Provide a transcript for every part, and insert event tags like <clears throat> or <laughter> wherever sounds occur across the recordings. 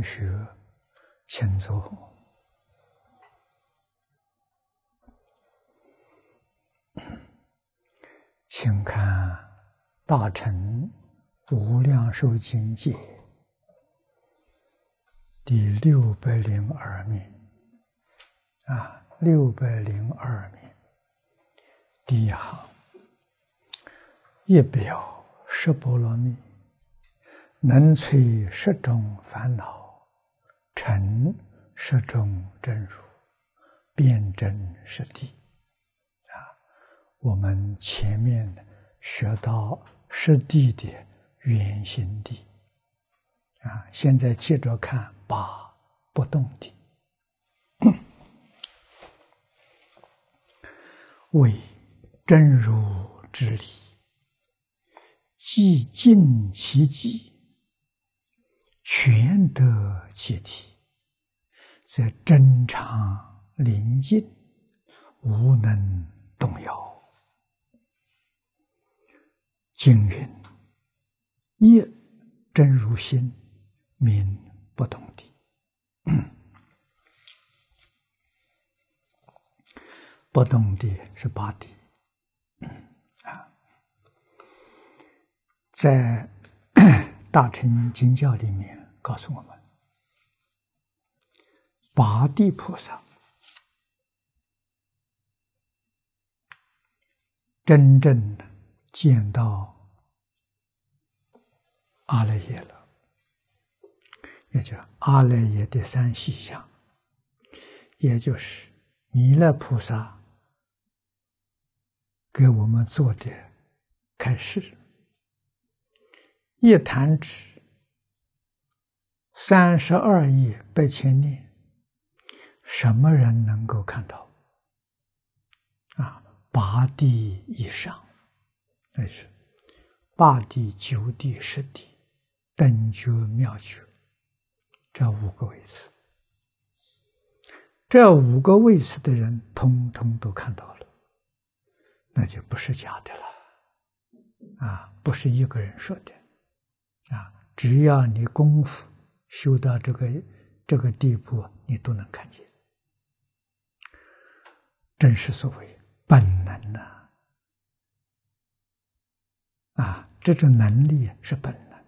同学，请坐，<coughs> 请看《大乘无量寿经》记第六百零二面，啊，六百零二面第一行，一表十波罗蜜，能摧十种烦恼。尘是众真如，辩证是地，啊！我们前面学到是地的圆型地，啊！现在接着看八不动地，<coughs> 为真如之理，即尽其机。全得其体。则真常宁静，无能动摇。经云：夜真如心，明不动地。<coughs> 不动地是八地啊。在 <coughs>《大乘经教》里面告诉我们。拔地菩萨真正的见到阿赖耶了，也就阿赖耶的三细相，也就是弥勒菩萨给我们做的开示，一弹指三十二亿八千年。什么人能够看到？啊，八地以上，那是八地、九地、十地、等觉、妙觉，这五个位次，这五个位次的人，通通都看到了，那就不是假的了。啊，不是一个人说的，啊，只要你功夫修到这个这个地步，你都能看见。正是所谓本能啊。啊，这种能力是本能，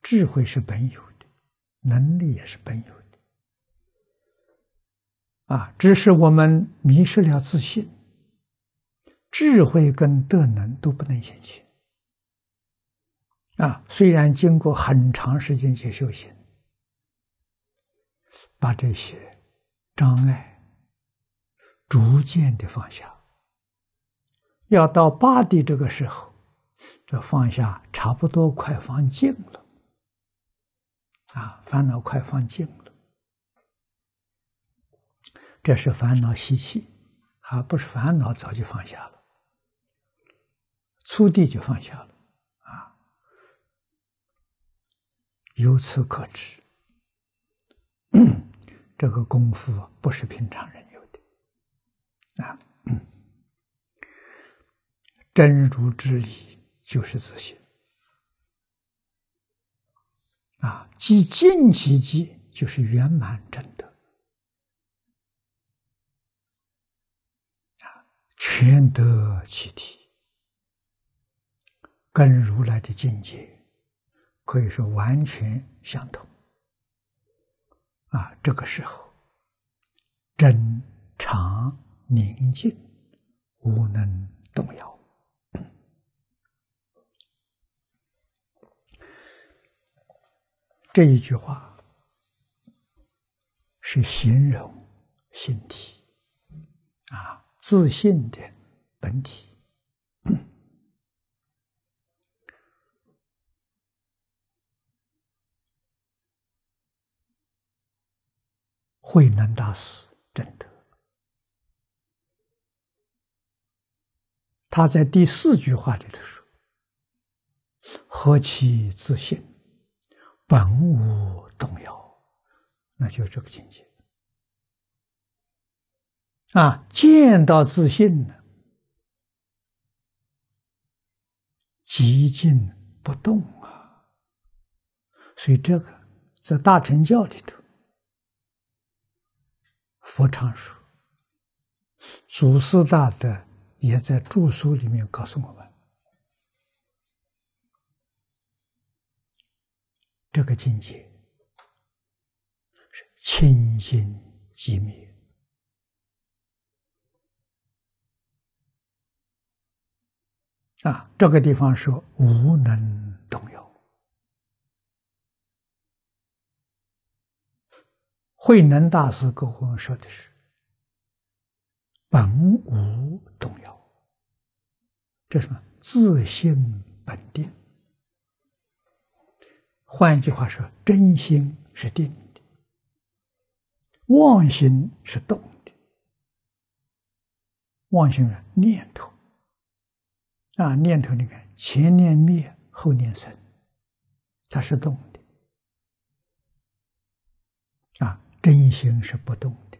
智慧是本有的，能力也是本有的。啊，只是我们迷失了自信，智慧跟德能都不能显现。啊，虽然经过很长时间去修行，把这些障碍。逐渐的放下，要到八地这个时候，这放下差不多快放净了，啊，烦恼快放净了，这是烦恼习气，而不是烦恼早就放下了，初地就放下了，啊，由此可知，<coughs> 这个功夫不是平常人。啊，嗯，真如之理就是自信。啊，即尽其机，就是圆满真德啊，全德其体，跟如来的境界可以说完全相同啊。这个时候，真常。宁静，无能动摇。这一句话是形容心体啊，自信的本体。慧能大师。他在第四句话里头说：“何其自信，本无动摇。”那就是这个境界啊！见到自信呢，极静不动啊！所以这个在大乘教里头，佛常说，祖师大德。”也在著书里面告诉我们，这个境界是清净寂灭啊，这个地方说无能动摇。慧能大师跟我们说的是，本无动摇。这什么？自性本定。换一句话说，真心是定的，妄心是动的。妄心是念头啊，念头你看，前念灭，后念生，它是动的。啊，真心是不动的。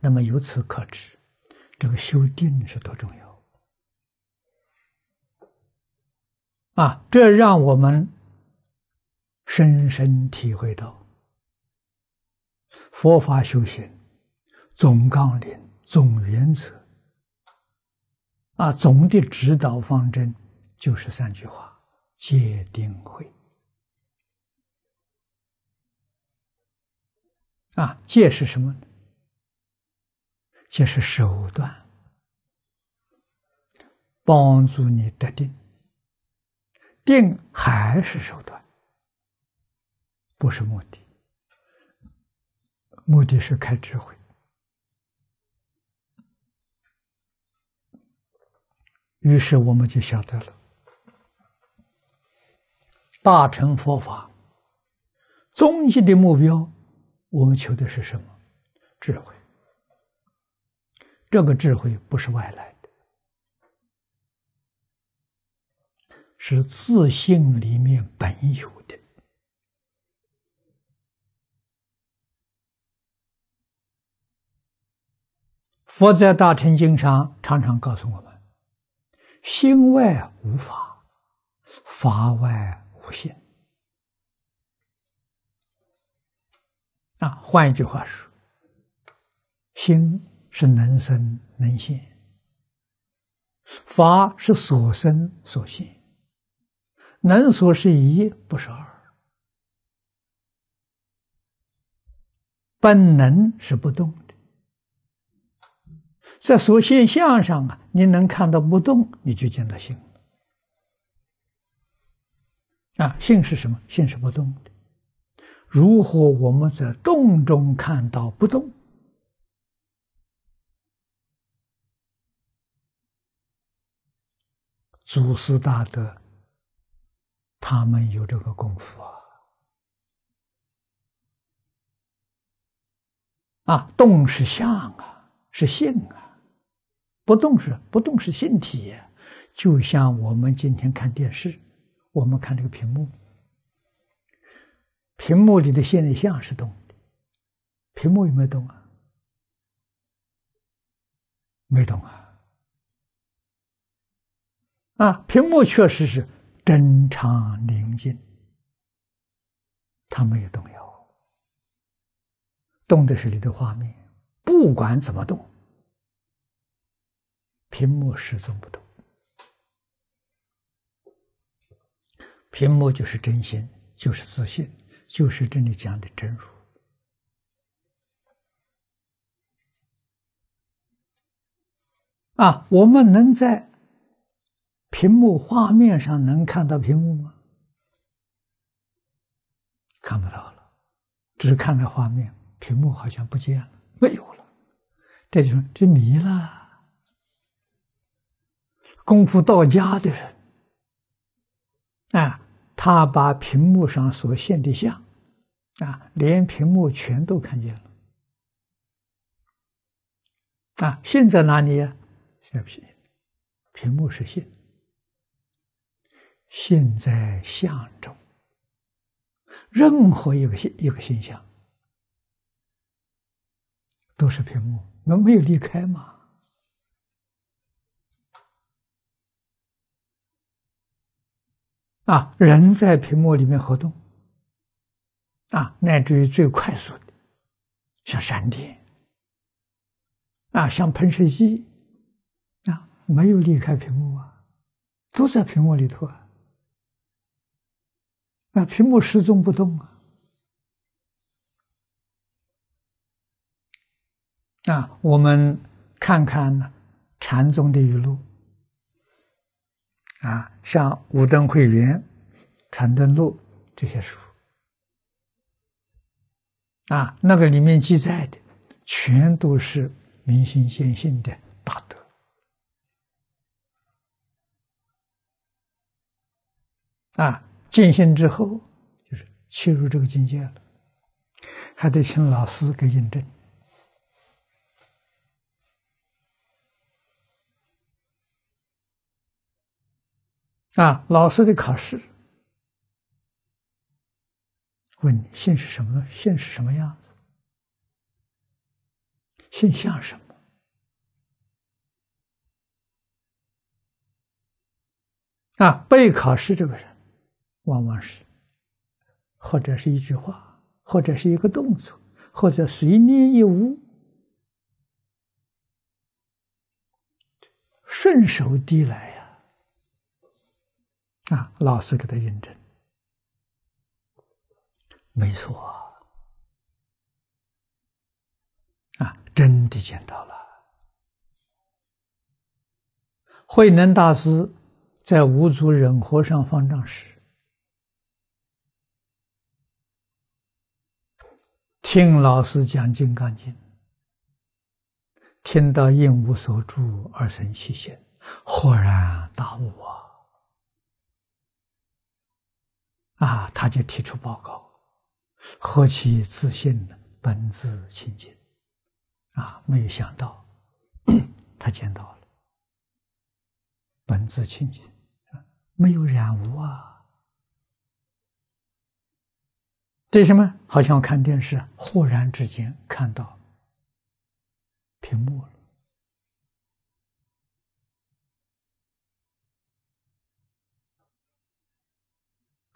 那么由此可知，这个修定是多重要。啊，这让我们深深体会到佛法修行总纲领、总原则啊，总的指导方针就是三句话：戒、定、慧。啊，戒是什么呢？戒是手段，帮助你得定。定还是手段，不是目的。目的是开智慧。于是我们就晓得了，大乘佛法终极的目标，我们求的是什么？智慧。这个智慧不是外来。是自信里面本有的。佛在《大乘经》上常常告诉我们：“心外无法，法外无心。”啊，换一句话说，心是能生能现，法是所生所现。能所是一，不是二。本能是不动的，在所现象上啊，你能看到不动，你就见到性啊，性是什么？性是不动的。如何我们在动中看到不动？祖师大德。他们有这个功夫啊！啊，动是相啊，是性啊；不动是不动是性体。就像我们今天看电视，我们看这个屏幕，屏幕里的现的相是动的，屏幕有没有动啊？没动啊！啊，屏幕确实是。真常宁静，他没有动摇，动的是你的画面，不管怎么动，屏幕始终不动。屏幕就是真心，就是自信，就是这里讲的真如。啊，我们能在。屏幕画面上能看到屏幕吗？看不到了，只看到画面，屏幕好像不见了，没有了。这就是这迷了。功夫到家的人，啊，他把屏幕上所现的像，啊，连屏幕全都看见了。啊，现在哪里呀？在行，屏幕是现。现在相中，任何一个一个现象都是屏幕，能没有离开吗？啊，人在屏幕里面活动，啊，乃至于最快速的，像闪电，啊，像喷射机，啊，没有离开屏幕啊，都在屏幕里头啊。那屏幕始终不动啊！啊，我们看看呢，禅宗的语录啊，像《五灯会元》《禅灯录》这些书啊，那个里面记载的，全都是明心见性的大德啊。进心之后，就是切入这个境界了，还得请老师给印证。啊，老师的考试，问姓是什么？姓是什么样子？姓像什么？啊，背考试这个人。往往是，或者是一句话，或者是一个动作，或者随念一物，顺手递来呀！啊，老师给他印证，没错，啊，真的见到了。慧能大师在五祖忍和尚方丈时。听老师讲《金刚经》，听到“应无所住而生其心”，豁然大悟啊！啊，他就提出报告，何其自信！本自清净，啊，没有想到 <clears throat> 他见到了本自清净，没有染污啊！这什么？好像看电视，忽然之间看到屏幕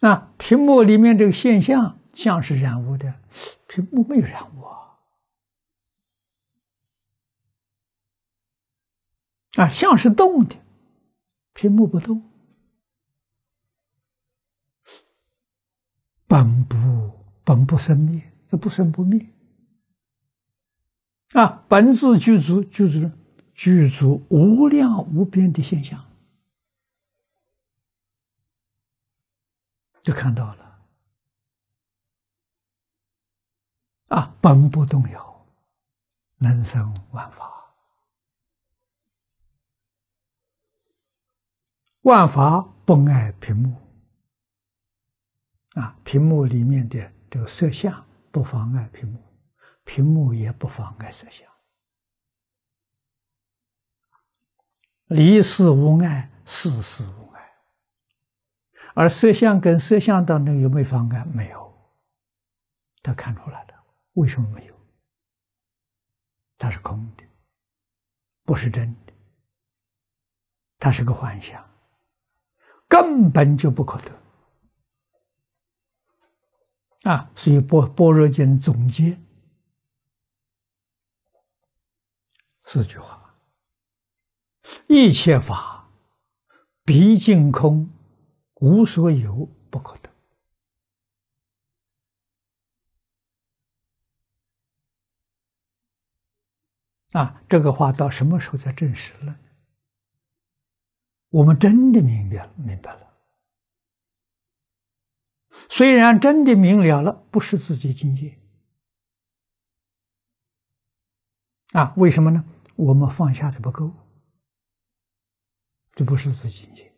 了。啊，屏幕里面这个现象像是染污的，屏幕没有染污啊。啊，像是动的，屏幕不动，本不。本不生灭，这不生不灭啊！本质具足，就是具足无量无边的现象，就看到了啊！本不动摇，人生万法，万法不爱平幕，啊！屏幕里面的。这个摄像不妨碍屏幕，屏幕也不妨碍摄像。离事无碍，事事无碍。而摄像跟摄像当中有没有妨碍？没有。他看出来了，为什么没有？它是空的，不是真的，它是个幻象，根本就不可得。啊，所以般般若经总结四句话：一切法毕竟空，无所有，不可得。啊，这个话到什么时候才证实了？我们真的明白了，明白了。虽然真的明了了，不是自己境界啊？为什么呢？我们放下的不够，这不是自己境界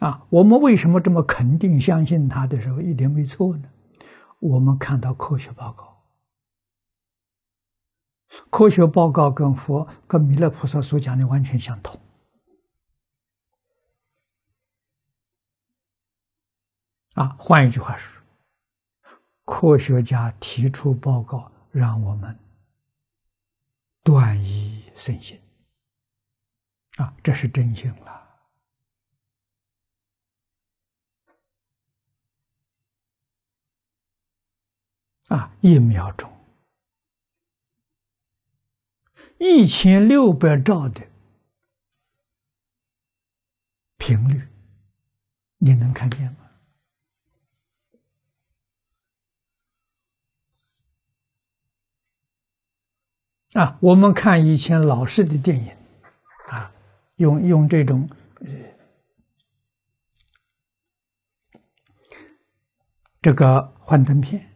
啊？我们为什么这么肯定相信他的时候一点没错呢？我们看到科学报告，科学报告跟佛跟弥勒菩萨所讲的完全相同。啊，换一句话说，科学家提出报告，让我们断疑生信。啊，这是真心了。啊，一秒钟，一千六百兆的频率，你能看见吗？啊，我们看以前老式的电影，啊，用用这种这个幻灯片，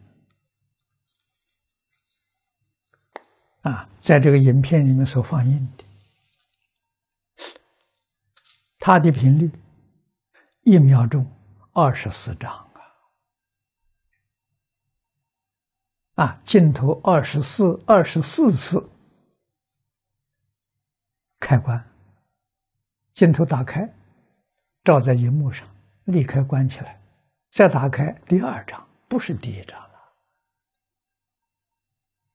啊，在这个影片里面所放映的，它的频率一秒钟二十四张啊，啊，镜头二十四二十四次。开关，镜头打开，照在荧幕上；，立刻关起来，再打开第二张，不是第一张了。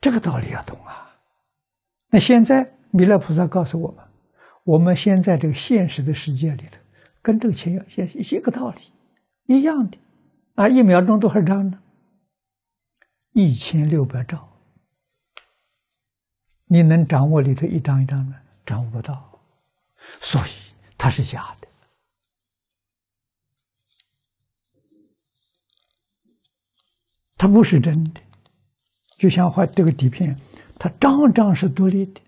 这个道理要懂啊！那现在弥勒菩萨告诉我们：，我们现在这个现实的世界里头，跟这个前一一个道理一样的，啊，一秒钟多少张呢？一千六百兆。你能掌握里头一张一张的？掌握不到，所以它是假的，它不是真的。就像画这个底片，它张张是独立的，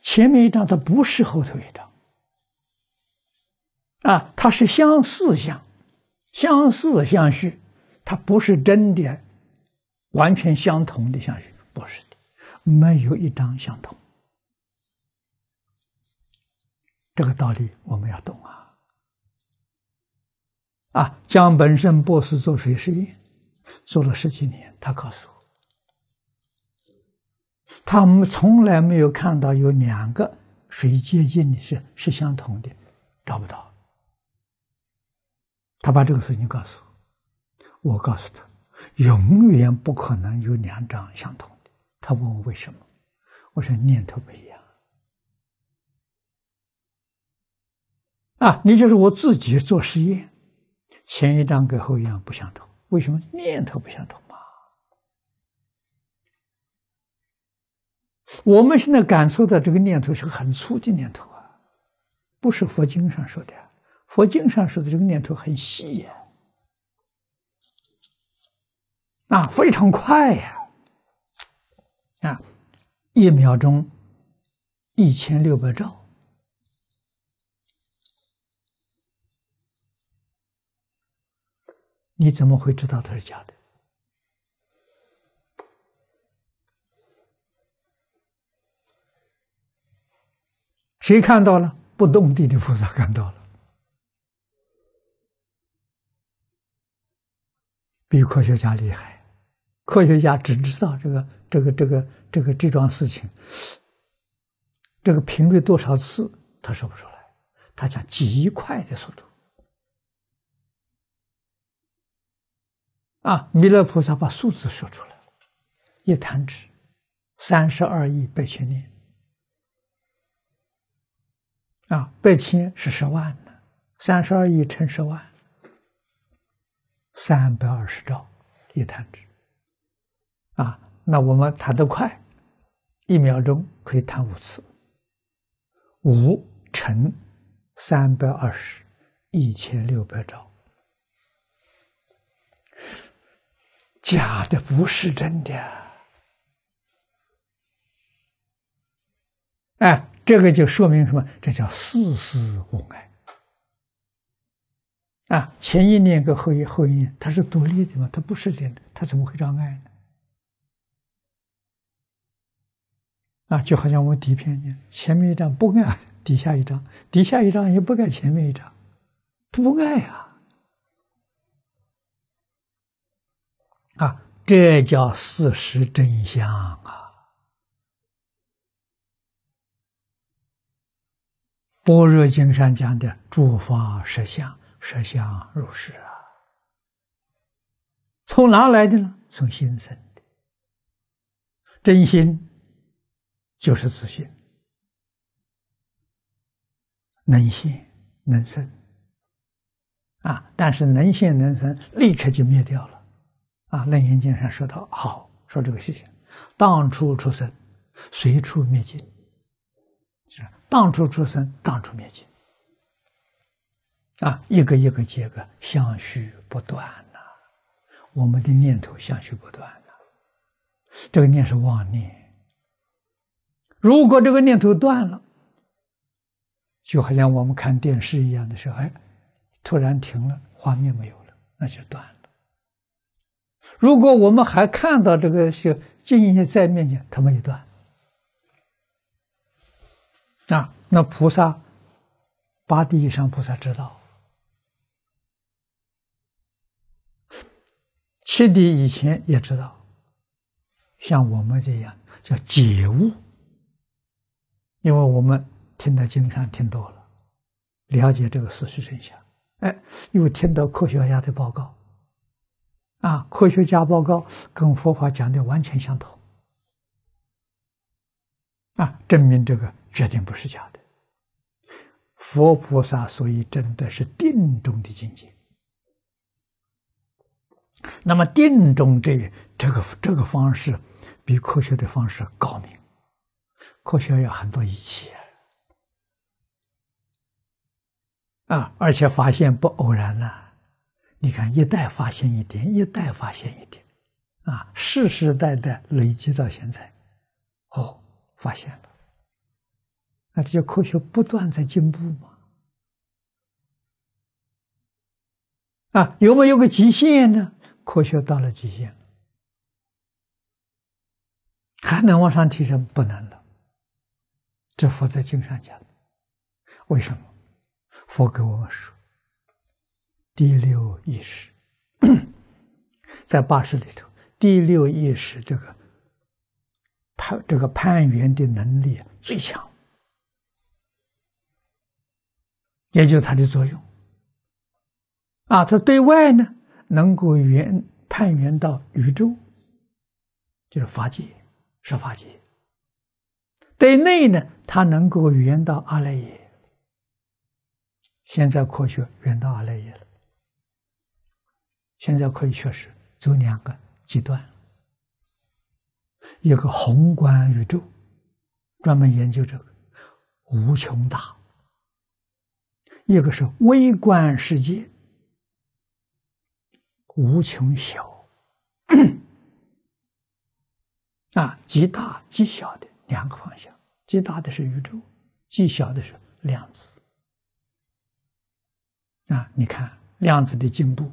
前面一张它不是后头一张，啊，它是相似相，相似相续，它不是真的完全相同的相续，不是的，没有一张相同。这个道理我们要懂啊！啊，江本胜博士做水实验，做了十几年，他告诉我，他们从来没有看到有两个水结晶的是是相同的，找不到。他把这个事情告诉我，我告诉他，永远不可能有两张相同的。他问我为什么，我说念头不一样。啊，你就是我自己做实验，前一张跟后一样不相同，为什么念头不相同嘛？我们现在感受到这个念头是个很粗的念头啊，不是佛经上说的。佛经上说的这个念头很细呀，啊，非常快呀，啊，一秒钟一千六百兆。你怎么会知道它是假的？谁看到了？不动地的菩萨看到了，比科学家厉害。科学家只知道这个、这个、这个、这个这桩事情，这个频率多少次，他说不出来。他讲极快的速度。啊，弥勒菩萨把数字说出来，一弹指，三十二亿八千年。啊，八千是十万呢，三十二亿乘十万，三百二十兆一弹指。啊，那我们弹得快，一秒钟可以弹五次，五乘三百二十，一千六百兆。假的不是真的，哎，这个就说明什么？这叫事事无爱。啊，前一年跟后一后一年，它是独立的嘛？它不是真的，它怎么会障爱呢？啊，就好像我们底片一样，前面一张不看，底下一张，底下一张也不看前面一张，不爱啊。啊，这叫事实真相啊！般若经上讲的诸法实相，实相如是啊。从哪来的呢？从心生的。真心就是自信，能信能生啊。但是能信能生，立刻就灭掉了。啊！楞严经上说到：“好说这个事情，当初出生，随处灭尽，是当初出生，当初灭尽。啊，一个一个接个，相续不断呐。我们的念头相续不断呐。这个念是妄念。如果这个念头断了，就好像我们看电视一样的时候，哎，突然停了，画面没有了，那就断。”如果我们还看到这个是境界在面前，他们有断啊。那菩萨八地以上菩萨知道，七地以前也知道。像我们这样叫解悟，因为我们听的经上听多了，了解这个事实真相。哎，又听到科学家的报告。啊，科学家报告跟佛法讲的完全相同，啊，证明这个绝对不是假的。佛菩萨所以真的是定中的境界。那么定中的这个这个方式，比科学的方式高明。科学有很多仪器，啊，而且发现不偶然了。你看，一代发现一点，一代发现一点，啊，世世代代累积到现在，哦，发现了，那这叫科学不断在进步嘛？啊，有没有个极限呢？科学到了极限，还能往上提升？不能了。这佛在经上讲，为什么？佛给我们说。第六意识 <clears throat> 在八识里头，第六意识这个判这个判圆的能力最强，也就是它的作用啊。它对外呢，能够圆判圆到宇宙，就是法界，是法界；对内呢，它能够圆到阿赖耶。现在科学圆到阿赖耶了。现在可以说是走两个极端：一个宏观宇宙，专门研究这个无穷大；一个是微观世界，无穷小。<clears throat> 啊，极大极小的两个方向，极大的是宇宙，极小的是量子。啊，你看量子的进步。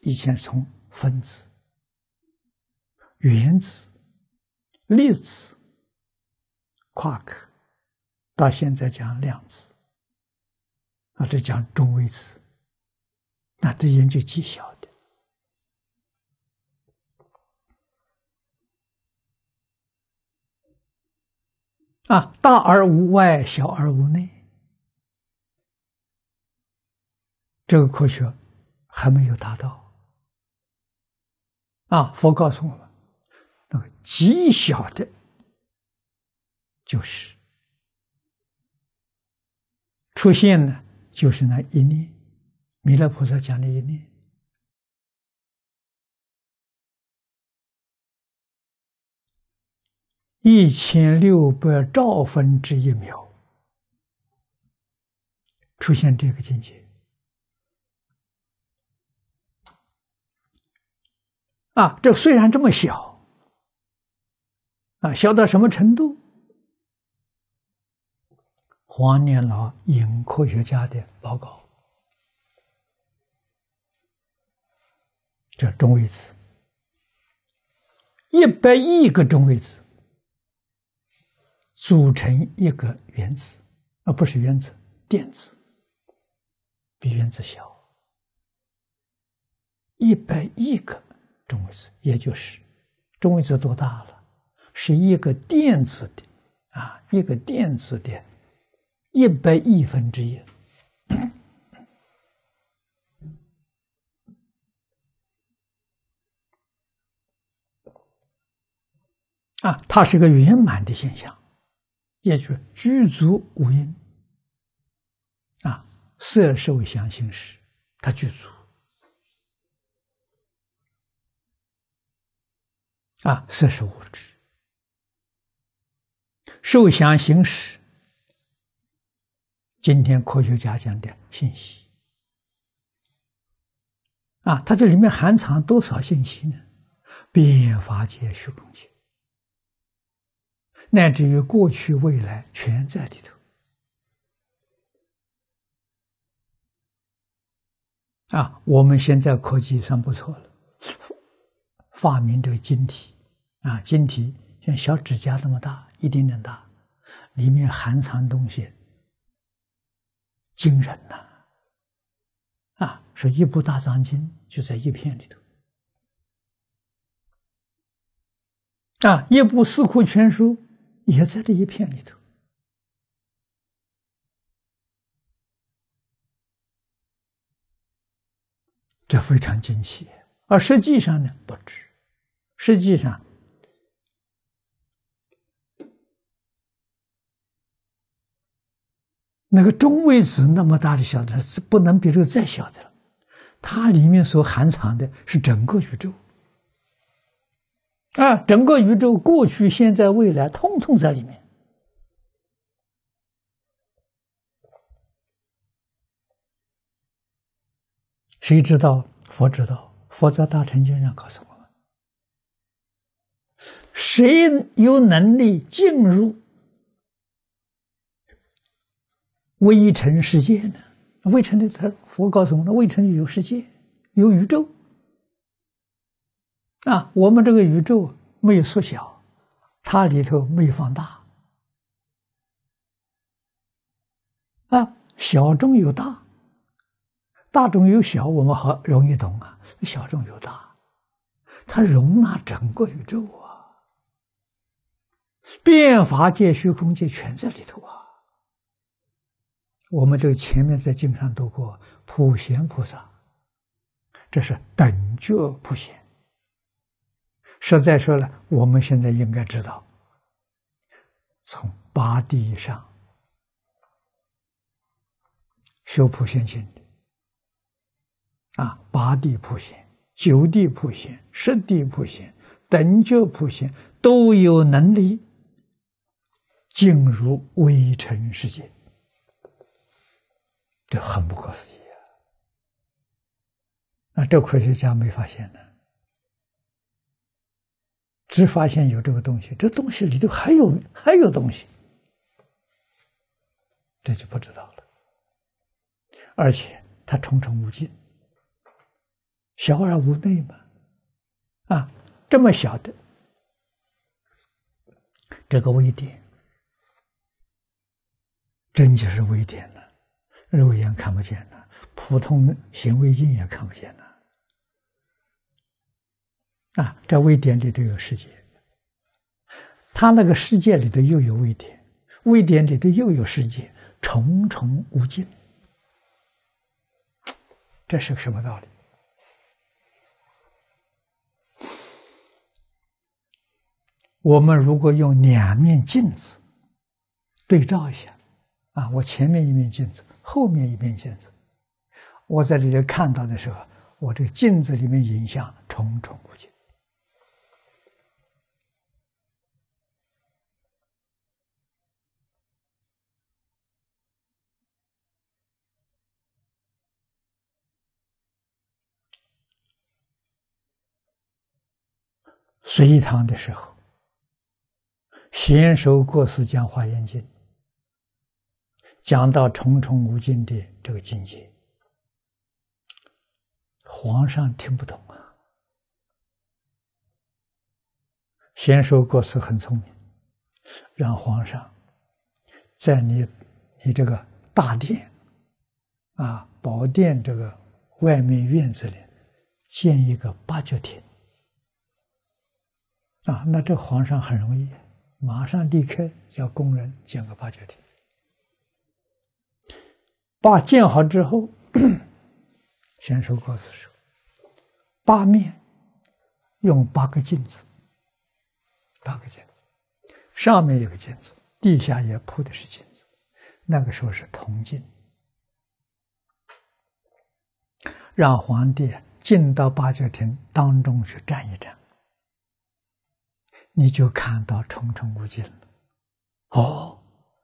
以前从分子、原子、粒子、夸克，到现在讲量子，啊，这讲中微子，那这研究极小的，啊，大而无外，小而无内，这个科学。还没有达到啊！佛告诉我们，那个极小的，就是出现呢，就是那一念，弥勒菩萨讲的一念，一千六百兆分之一秒，出现这个境界。啊，这虽然这么小，啊，小到什么程度？黄年老引科学家的报告，这中微子，一百亿个中微子组成一个原子，而不是原子，电子比原子小，一百亿个。中微子，也就是中微子多大了？是一个电子的啊，一个电子的一百亿分之一。啊，它是一个圆满的现象，也就是具足五因啊，色受想行识，它具足。啊，四十五只，受想行识，今天科学家讲的信息啊，它这里面含藏多少信息呢？变化界、虚空界，乃至于过去、未来，全在里头。啊，我们现在科技算不错了，发明这个晶体。啊，晶体像小指甲那么大，一点点大，里面含藏东西惊人呐！啊，说一部大藏经就在一片里头，啊，一部《四库全书》也在这一片里头，这非常惊奇。而实际上呢，不止，实际上。那个中微子那么大的小的，是不能比这个再小的了。它里面所含藏的是整个宇宙，啊，整个宇宙过去、现在、未来，通通在里面。谁知道？佛知道。佛在大乘经上告诉我们：谁有能力进入？微尘世界呢？微尘的，他佛告诉我，那微尘有世界，有宇宙。啊，我们这个宇宙没有缩小，它里头没有放大。啊，小中有大，大中有小，我们好容易懂啊。小中有大，它容纳整个宇宙啊，变法界、虚空界全在里头啊。我们这个前面在经上读过，普贤菩萨，这是等觉普贤。实在说呢，我们现在应该知道，从八地以上修普贤行的，啊，八地普贤、九地普贤、十地普贤、等觉普贤，都有能力进入微尘世界。这很不可思议啊！那这科学家没发现呢？只发现有这个东西，这东西里头还有还有东西，这就不知道了。而且它重重无尽，小而无内嘛，啊，这么小的这个微点，真就是微点。肉眼看不见的，普通显微镜也看不见的，啊，在微点里都有世界，它那个世界里头又有微点，微点里头又有世界，重重无尽。这是个什么道理？我们如果用两面镜子对照一下，啊，我前面一面镜子。后面一面镜子，我在里面看到的时候，我这个镜子里面影像重重无尽。隋唐的时候，玄首过世，讲《华严经》。讲到重重无尽的这个境界，皇上听不懂啊。先说国师很聪明，让皇上在你你这个大殿啊宝殿这个外面院子里建一个八角亭啊，那这皇上很容易马上立刻叫工人建个八角亭。把建好之后，<clears throat> 先手告诉说：“八面用八个镜子，八个镜子，上面有个镜子，地下也铺的是镜子。那个时候是铜镜，让皇帝进到八角亭当中去站一站，你就看到重重无尽了。哦，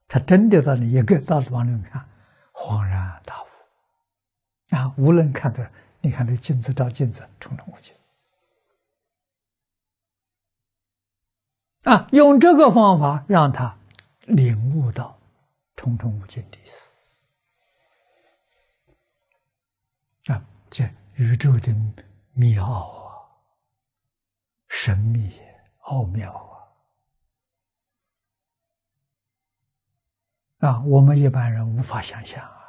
他真的到你一个到王面看。”恍然大悟啊！无论看的，你看这镜子照镜子，重重无尽啊！用这个方法让他领悟到重重无尽的意思啊！这宇宙的妙啊，神秘奥妙。啊，我们一般人无法想象啊！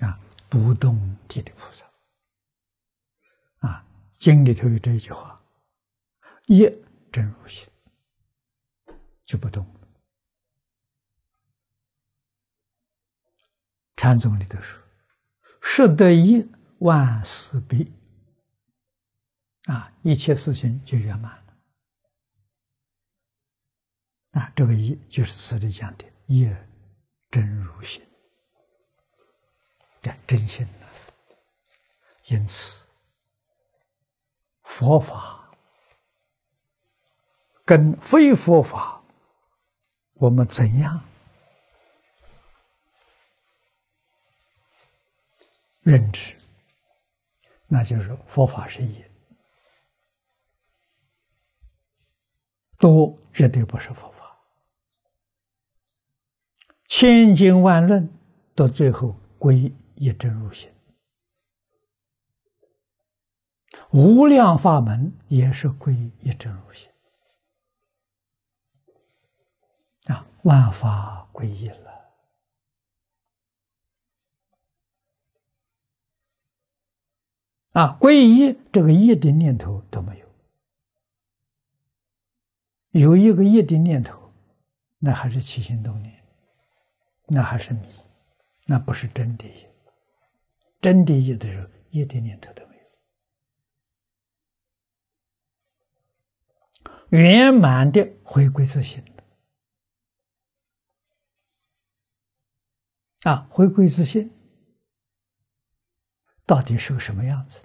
啊，不动地的菩萨啊，经里头有这一句话：一真如心就不动。禅宗里头说：“十得一万四百。”啊，一切事情就圆满了。啊，这个“一”就是《四谛》讲的“一真如心”，讲真心因此，佛法跟非佛法，我们怎样认知？那就是佛法是一。都绝对不是佛法，千经万论，到最后归一真如心。无量法门也是归一真如心。啊，万法归一了，啊，归一这个一的念头都没有。有一个业的念头，那还是起心动念，那还是迷，那不是真的。真的有的时候，一点念头都没有，圆满的回归自信啊，回归自信到底是个什么样子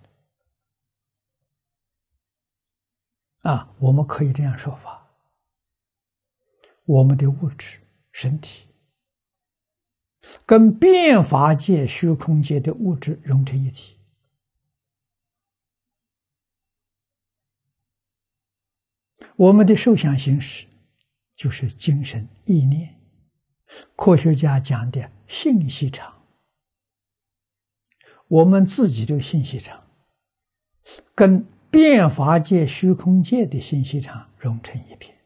啊，我们可以这样说法。我们的物质身体跟变法界、虚空界的物质融成一体。我们的受想行识就是精神意念，科学家讲的信息场，我们自己的信息场跟变法界、虚空界的信息场融成一片。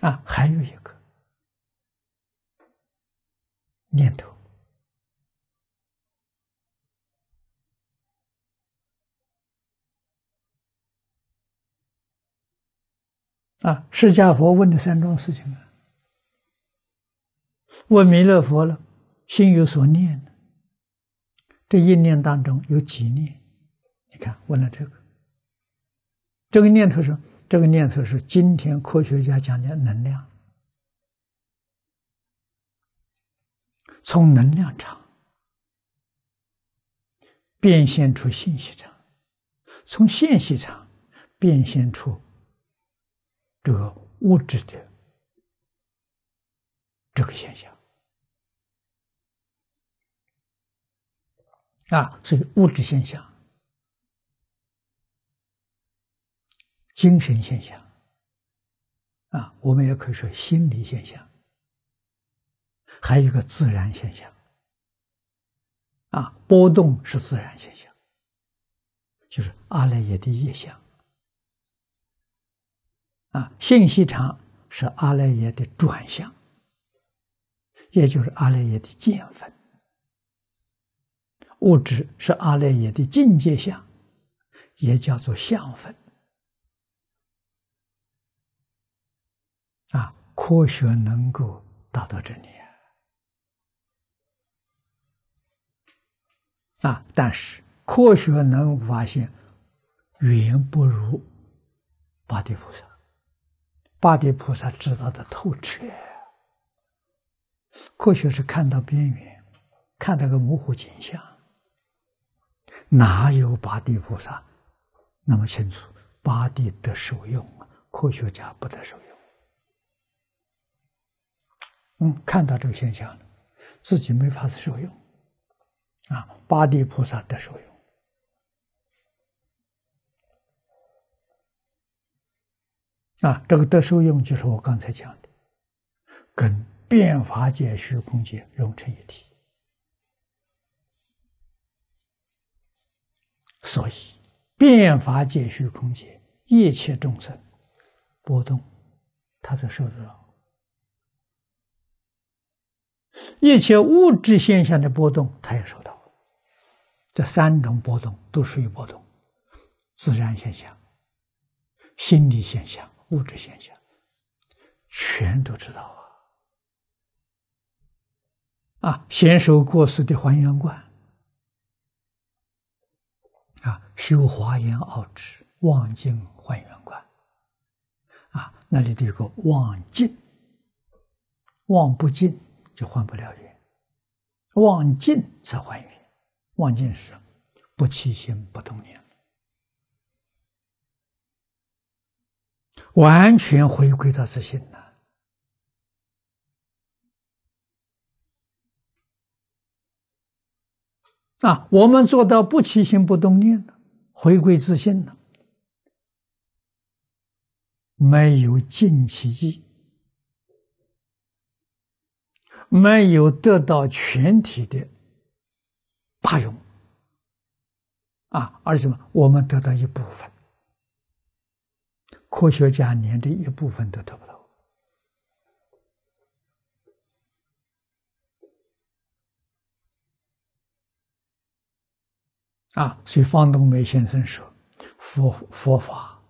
啊，还有一个念头啊！释迦佛问的三桩事情啊，问弥勒佛了，心有所念这一念当中有几念？你看，问了这个，这个念头是这个念头是今天科学家讲的，能量从能量场变现出信息场，从信息场变现出这个物质的这个现象啊，所以物质现象。精神现象，啊，我们也可以说心理现象，还有一个自然现象，啊，波动是自然现象，就是阿赖耶的业相，啊，信息场是阿赖耶的转向，也就是阿赖耶的见分，物质是阿赖耶的境界相，也叫做相分。科学能够达到这里啊，但是科学能发现远不如八地菩萨，八地菩萨知道的透彻。科学是看到边缘，看到个模糊景象，哪有八地菩萨那么清楚？八地得受用啊，科学家不得受用。嗯，看到这个现象了，自己没法子受用，啊，八地菩萨得受用，啊，这个得受用就是我刚才讲的，跟变法界虚空界融成一体，所以变法界虚空界一切众生波动，他才受得了。一切物质现象的波动，它也受到。这三种波动都属于波动：自然现象、心理现象、物质现象，全都知道啊！啊，先手过世的还原观，啊，修华严奥旨望尽还原观，啊，那里的有个望尽，望不尽。就换不了云，望尽则换云，望尽时，不起心不动念，完全回归到自信了。啊，我们做到不起心不动念了，回归自信了，没有尽其极。没有得到全体的大用，啊，而且么，我们得到一部分。科学家连的一部分都得不到，啊，所以方东梅先生说，佛佛法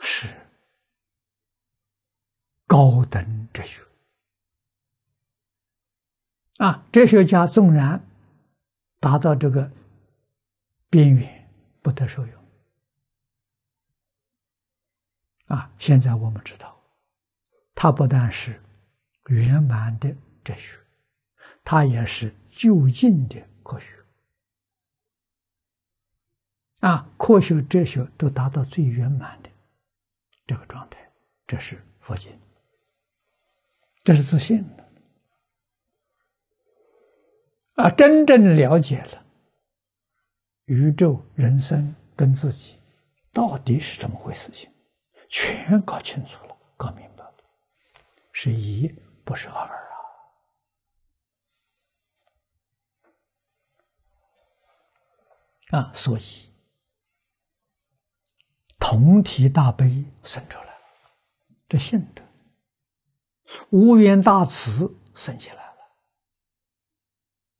是高等哲学。啊，哲学家纵然达到这个边缘，不得受用。啊，现在我们知道，它不但是圆满的哲学，它也是就近的科学。啊，科学、哲学都达到最圆满的这个状态，这是佛经，这是自信的。啊，真正了解了宇宙、人生跟自己，到底是怎么回事？情全搞清楚了，搞明白了，是一，不是二啊！啊，所以同体大悲生出来，这性德；无缘大慈生起来。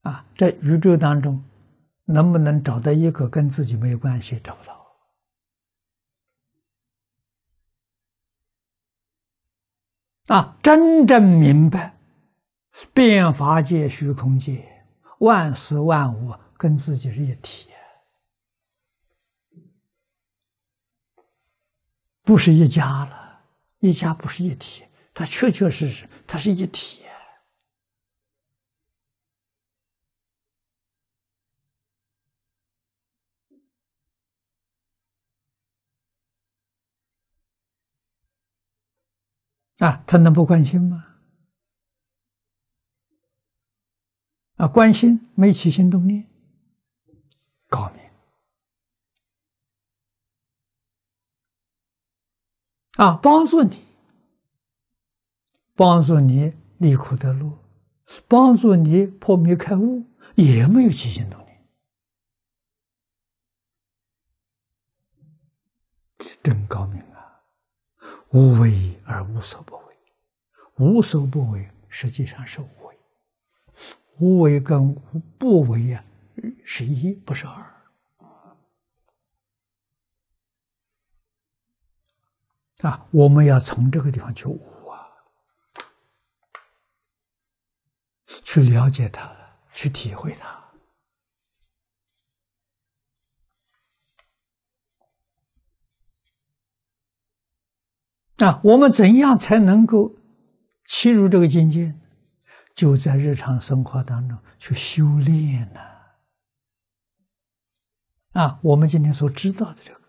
啊，在宇宙当中，能不能找到一个跟自己没有关系？找不到。啊，真正明白，变法界、虚空界，万事万物跟自己是一体，不是一家了。一家不是一体，它确确实实，它是一体。啊，他能不关心吗？啊，关心没起心动念，高明！啊，帮助你，帮助你离苦得乐，帮助你破迷开悟，也没有起心动念，是真高明。无为而无所不为，无所不为实际上是无为。无为跟不为啊是一，不是二。啊，我们要从这个地方去悟啊，去了解它，去体会它。那我们怎样才能够进入这个境界？就在日常生活当中去修炼呢？啊，我们今天所知道的这个，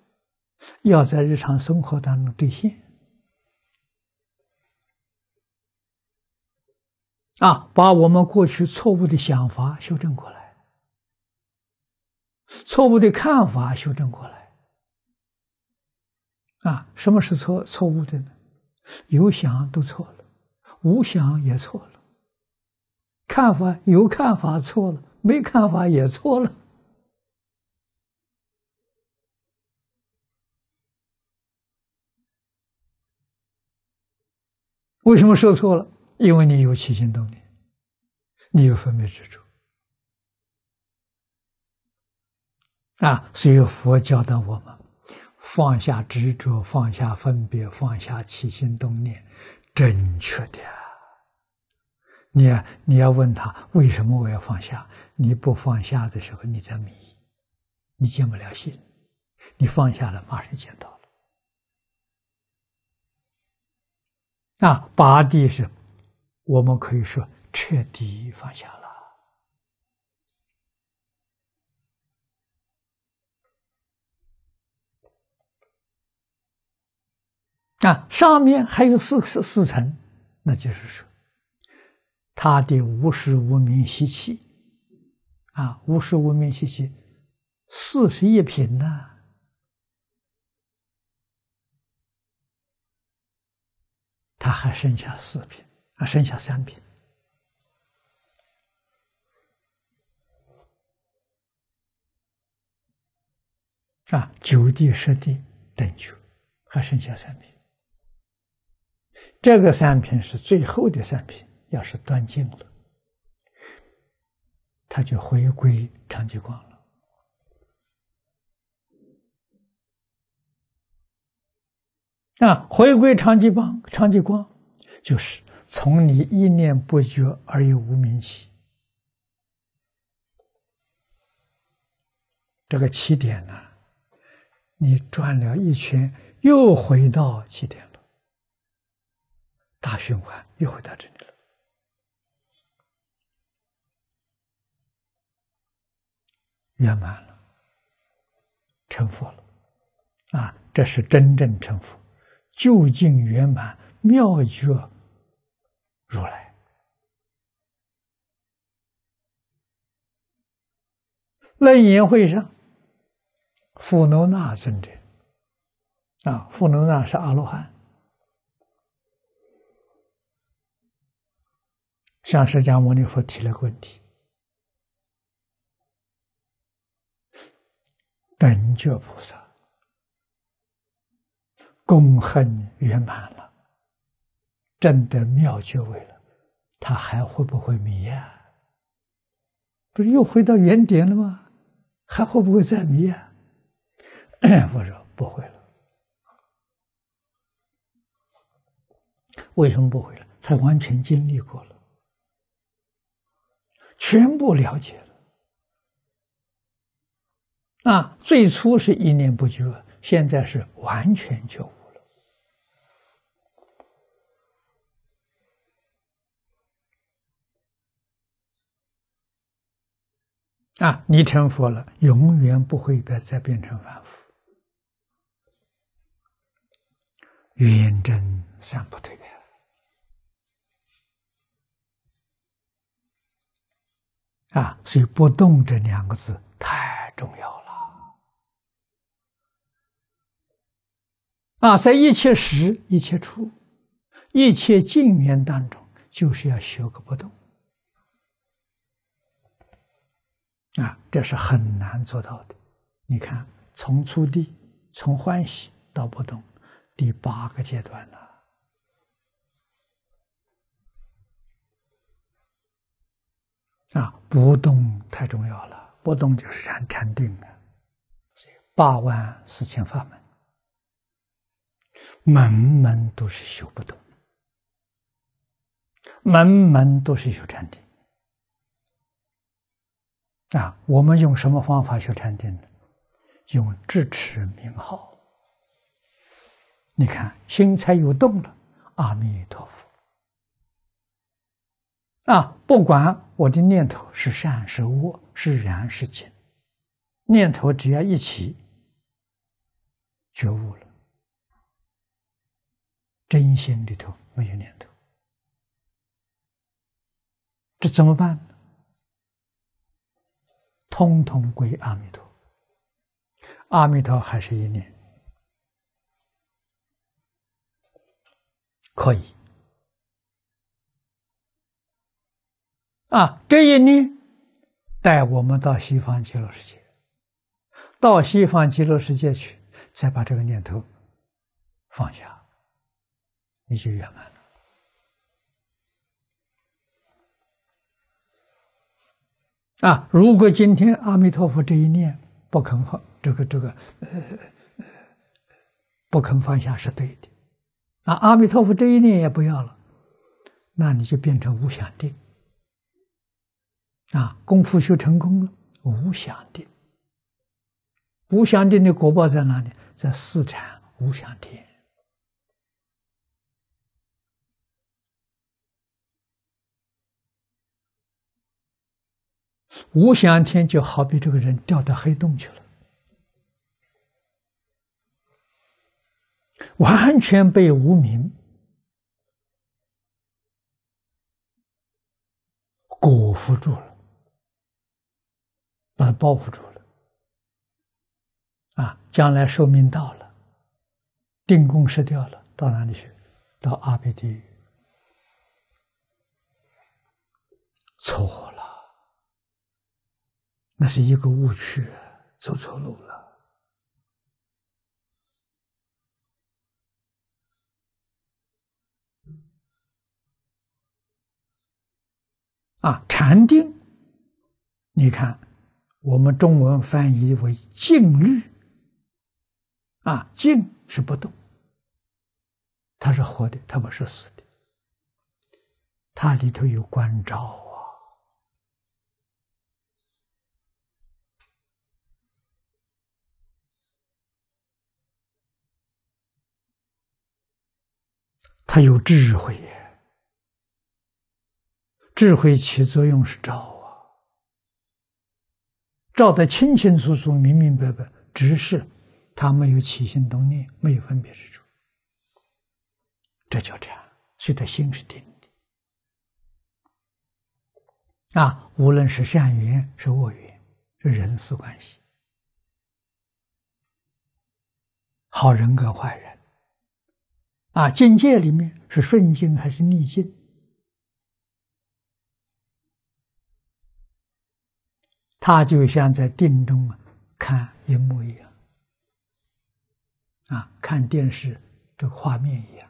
要在日常生活当中兑现。啊，把我们过去错误的想法修正过来，错误的看法修正过来。啊，什么是错错误的呢？有想都错了，无想也错了。看法有看法错了，没看法也错了。为什么说错了？因为你有起心动念，你有分别执着。啊，所以佛教的我们。放下执着，放下分别，放下起心动念，正确的。你你要问他为什么我要放下？你不放下的时候你在迷，你见不了心。你放下了马上见到了。那八地是，我们可以说彻底放下了。啊，上面还有四四四层，那就是说，他的无时无名习气，啊，无时无名习气，四十一品呢，他还剩下四品，还剩下三品，啊，九地十地等九，还剩下三品。这个三品是最后的三品，要是断尽了，他就回归常寂光了。啊，回归常寂光，常寂光就是从你一念不觉而又无明起，这个起点呢，你转了一圈又回到起点了。大循环又回到这里了，圆满了，成佛了，啊，这是真正成佛，究竟圆满，妙觉如来。楞严会上，富罗那尊者，啊，富罗那是阿罗汉。向释迦牟尼佛提了个问题：等觉菩萨功恨圆满了，证得妙觉位了，他还会不会迷啊？不是又回到原点了吗？还会不会再迷啊？<coughs> 我说不会了。为什么不会了？他完全经历过了。全部了解了。啊，最初是一念不觉，现在是完全觉悟了。啊，你成佛了，永远不会再变成凡夫，圆真三不退变。啊，所以“不动”这两个字太重要了。啊，在一切时、一切处、一切境缘当中，就是要学个不动。啊，这是很难做到的。你看，从初地从欢喜到不动，第八个阶段了。啊，不动太重要了，不动就是禅禅定的，所以八万四千法门，门门都是修不动，门门都是修禅定。啊，我们用什么方法修禅定呢？用智、持、名号。你看，心才有动了，阿弥陀佛。啊，不管我的念头是善是恶，是然是假，念头只要一起，觉悟了，真心里头没有念头，这怎么办呢？通通归阿弥陀，阿弥陀还是一念，可以。啊，这一念带我们到西方极乐世界，到西方极乐世界去，再把这个念头放下，你就圆满了。啊，如果今天阿弥陀佛这一念不肯放，这个这个呃不肯放下是对的。啊，阿弥陀佛这一念也不要了，那你就变成无想定。啊，功夫修成功了，无想定。无想定的果报在哪里？在四禅无想天。无想天就好比这个人掉到黑洞去了，完全被无名裹缚住了。把它包袱住了，啊，将来寿命到了，定功失掉了，到哪里去？到阿鼻地狱？错了，那是一个误区，走错路了。啊，禅定，你看。我们中文翻译为静虑。啊，静是不动，它是活的，它不是死的，它里头有关照啊，它有智慧，智慧起作用是照。照得清清楚楚、明明白白，只是他没有起心动念，没有分别之处，这就这样。所以，的心是定的啊，无论是善缘、是恶缘，是人事关系，好人跟坏人，啊，境界里面是顺境还是逆境。他就像在定中啊，看一幕一样，啊，看电视这个画面一样，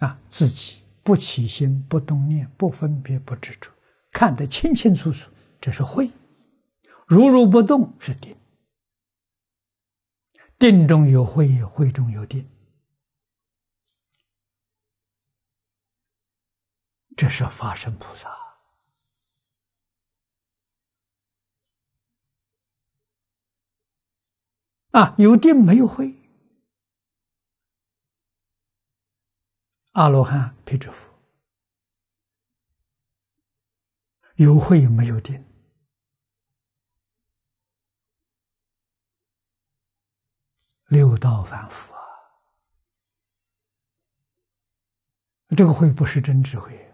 啊，自己不起心，不动念，不分别，不执着，看得清清楚楚，这是慧。如如不动是定，定中有慧，慧中有定，这是法身菩萨。啊，有定没有慧，阿罗汉配智福；有慧没有定，六道凡夫啊。这个慧不是真智慧，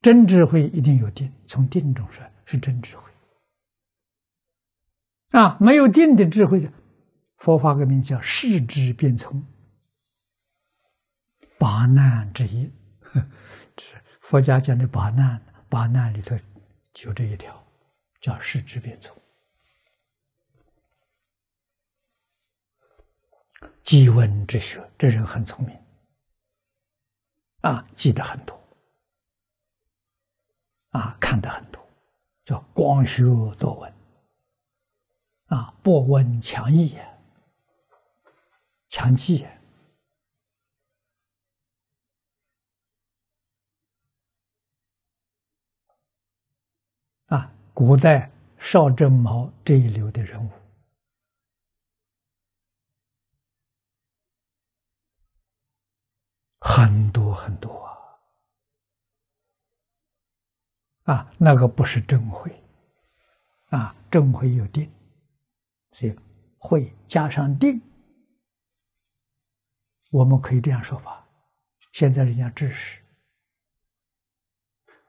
真智慧一定有定，从定中说是真智慧。啊，没有定的智慧佛法个名叫视之变从，八难之一。<laughs> 这佛家讲的八难，八难里头就这一条，叫视之变从。记问之学，这人很聪明，啊，记得很多，啊，看得很多，叫广学多闻。啊，不闻强义也，强记也。啊，古代邵正毛这一流的人物，很多很多啊。啊，那个不是郑辉，啊，郑辉有定。所以，会加上定，我们可以这样说法：现在人家知识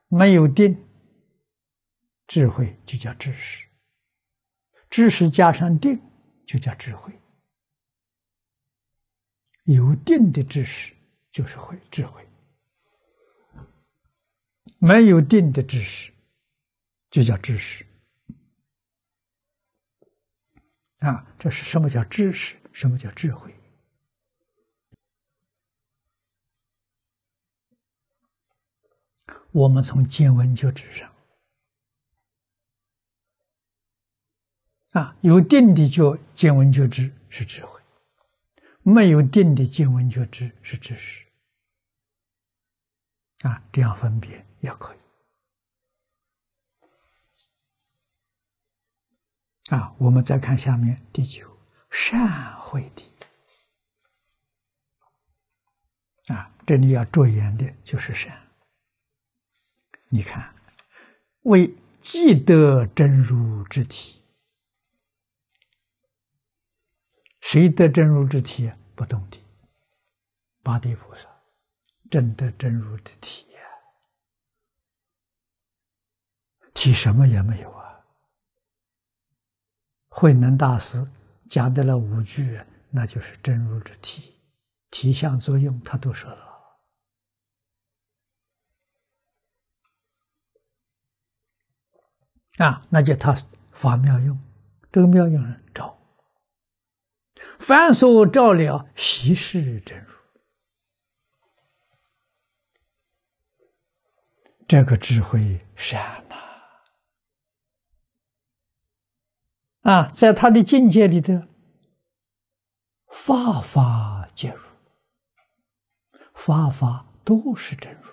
没有定，智慧就叫知识；知识加上定，就叫智慧；有定的知识就是会智慧；没有定的知识，就叫知识。啊，这是什么叫知识？什么叫智慧？我们从见闻觉知上啊，有定的就见闻觉知是智慧，没有定的见闻觉知是知识。啊，这样分别也可以。啊，我们再看下面第九善慧地。啊，这里要着眼的就是善。你看，为既得真如之体，谁得真如之体？不动地，八地菩萨真得真如之体，体什么也没有。慧能大师讲的那五句，那就是真如之体、体相作用，他都说了。啊，那叫他法妙用，这个妙用找，凡所照了，悉是真如，这个智慧善呐。啊，在他的境界里头，法法皆如，法法都是真如，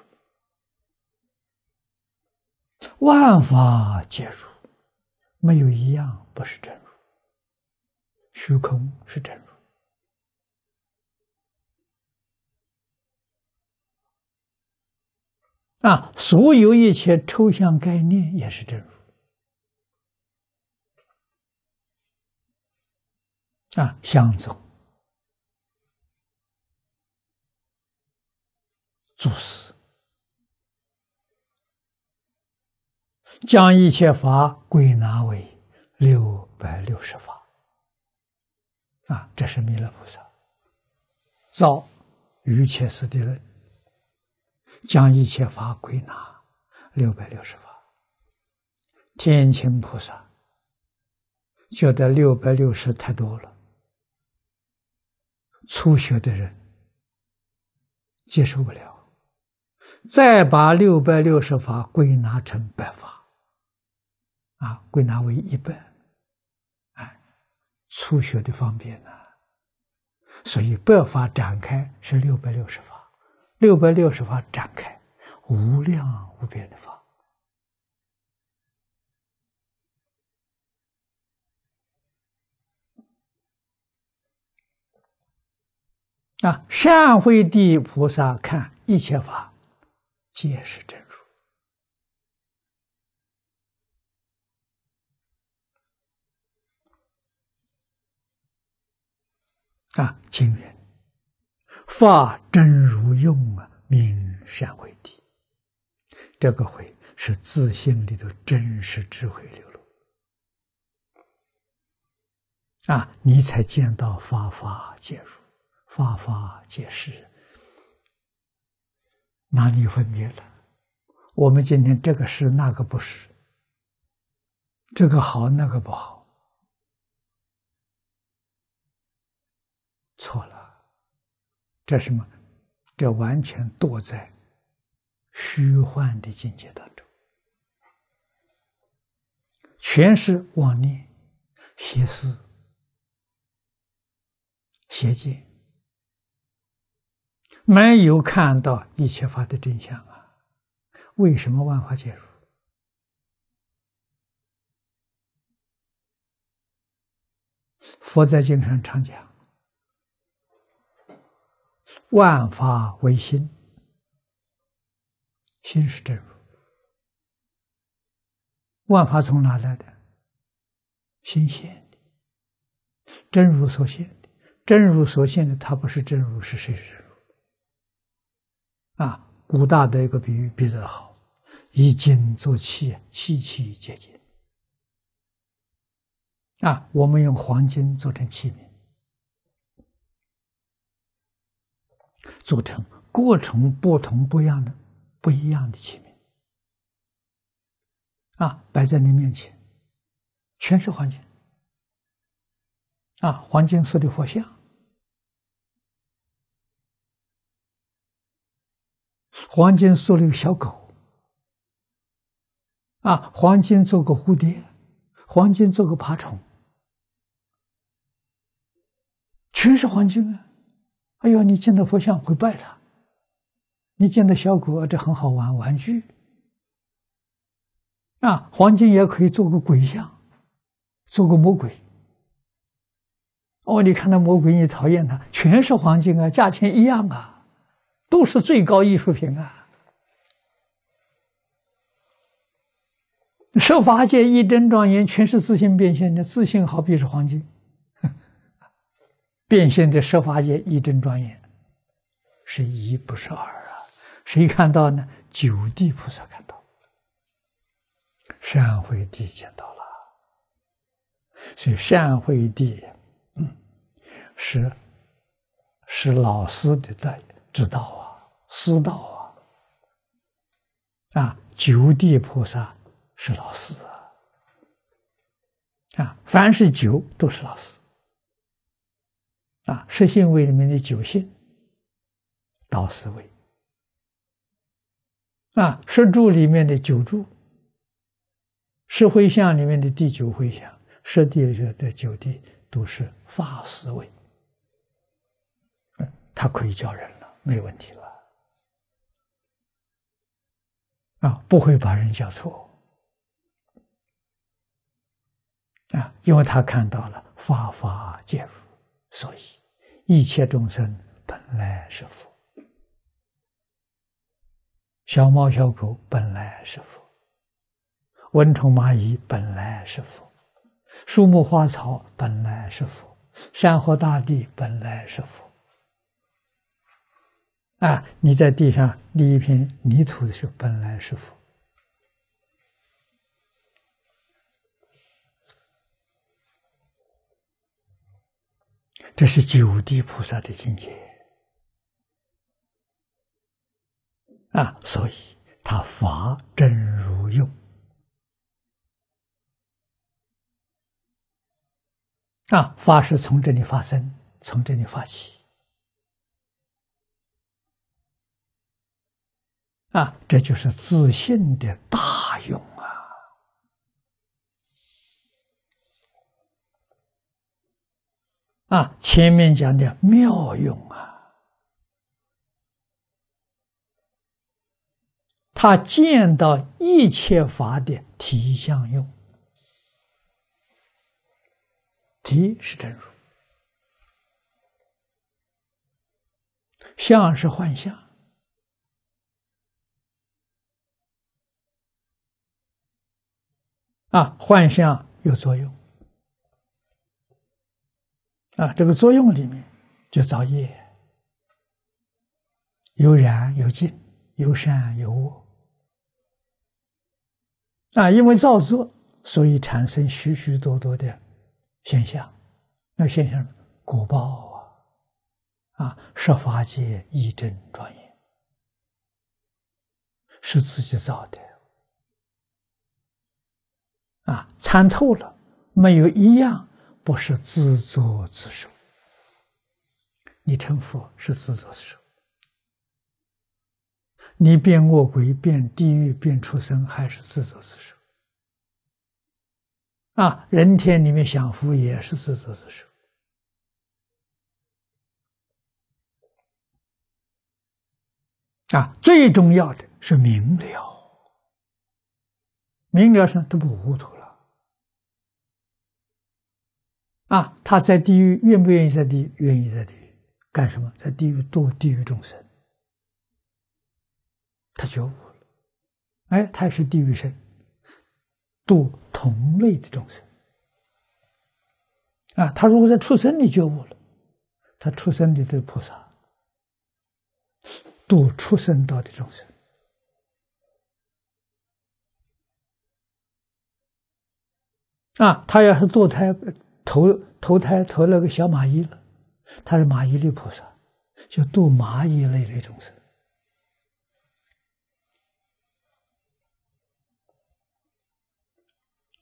万法皆如，没有一样不是真如。虚空是真如，啊，所有一切抽象概念也是真如。啊，相宗祖师将一切法归纳为六百六十法啊，这是弥勒菩萨造于切时的人将一切法归纳六百六十法。天亲菩萨觉得六百六十太多了。初学的人接受不了，再把六百六十法归纳成百法，啊，归纳为一本，初学的方便呢，所以百法展开是六百六十法，六百六十法展开无量无边的法。啊！善慧地菩萨看一切法，皆是真如。啊，经缘法真如用啊，名善慧地。这个慧是自性里头真实智慧流露啊，你才见到法法皆如。法法皆是，哪里分别了？我们今天这个是那个不是？这个好那个不好？错了，这什么？这完全堕在虚幻的境界当中，全是妄念、邪思、邪见。没有看到一切法的真相啊！为什么万法皆如？佛在经上常讲，万法唯心，心是真如。万法从哪来的？心现的，真如所现的。真如所现的，它不是真如，是谁是？啊，古大的一个比喻，比得好。以金做器，器器皆金。啊，我们用黄金做成器皿，做成过程不同，不一样的，不一样的器皿。啊，摆在你面前，全是黄金。啊，黄金色的佛像。黄金塑了一个小狗，啊，黄金做个蝴蝶，黄金做个爬虫，全是黄金啊！哎呦，你见到佛像会拜它，你见到小狗啊，这很好玩玩具，啊，黄金也可以做个鬼像，做个魔鬼，哦，你看到魔鬼你讨厌它，全是黄金啊，价钱一样啊。都是最高艺术品啊！设法界一真庄严，全是自信变现的自信，好比是黄金 <laughs> 变现的设法界一真庄严，是一不是二啊！谁看到呢？九地菩萨看到，善慧地见到了，所以善慧地，嗯，是是老师的的指导啊。师道啊，啊九地菩萨是老师啊，凡是九都是老师啊，十信位里面的九信，导师位啊，十柱里面的九柱，十会相里面的第九会相，十地里的九地都是法师位，他可以叫人了，没问题了。啊，不会把人叫错，啊，因为他看到了法法皆如，所以一切众生本来是佛，小猫小狗本来是佛，蚊虫蚂蚁本来是佛，树木花草本来是佛，山河大地本来是佛。啊！你在地上立一片泥土的时候，本来是佛，这是九地菩萨的境界啊！所以他法真如用啊，法是从这里发生，从这里发起。啊，这就是自信的大用啊！啊，前面讲的妙用啊，他见到一切法的体相用，体是真如，相是幻象。啊，幻象有作用，啊，这个作用里面就造业，有染有净，有善有恶，啊，因为造作，所以产生许许多多的现象，那现象果报啊，啊，设法界一真庄严，是自己造的。啊，参透了，没有一样不是自作自受。你成佛是自作自受，你变恶鬼、变地狱、变畜生，还是自作自受？啊，人天里面享福也是自作自受。啊，最重要的是明了。明了上，都不糊涂了，啊，他在地狱愿不愿意在地？愿意在地狱干什么？在地狱度地狱众生。他觉悟了，哎，他也是地狱神，度同类的众生。啊，他如果在畜生里觉悟了，他畜生里的菩萨，度畜生道的众生。啊，他要是堕胎投投胎投了个小蚂蚁了，他是蚂蚁类菩萨，就堕蚂蚁类那种神。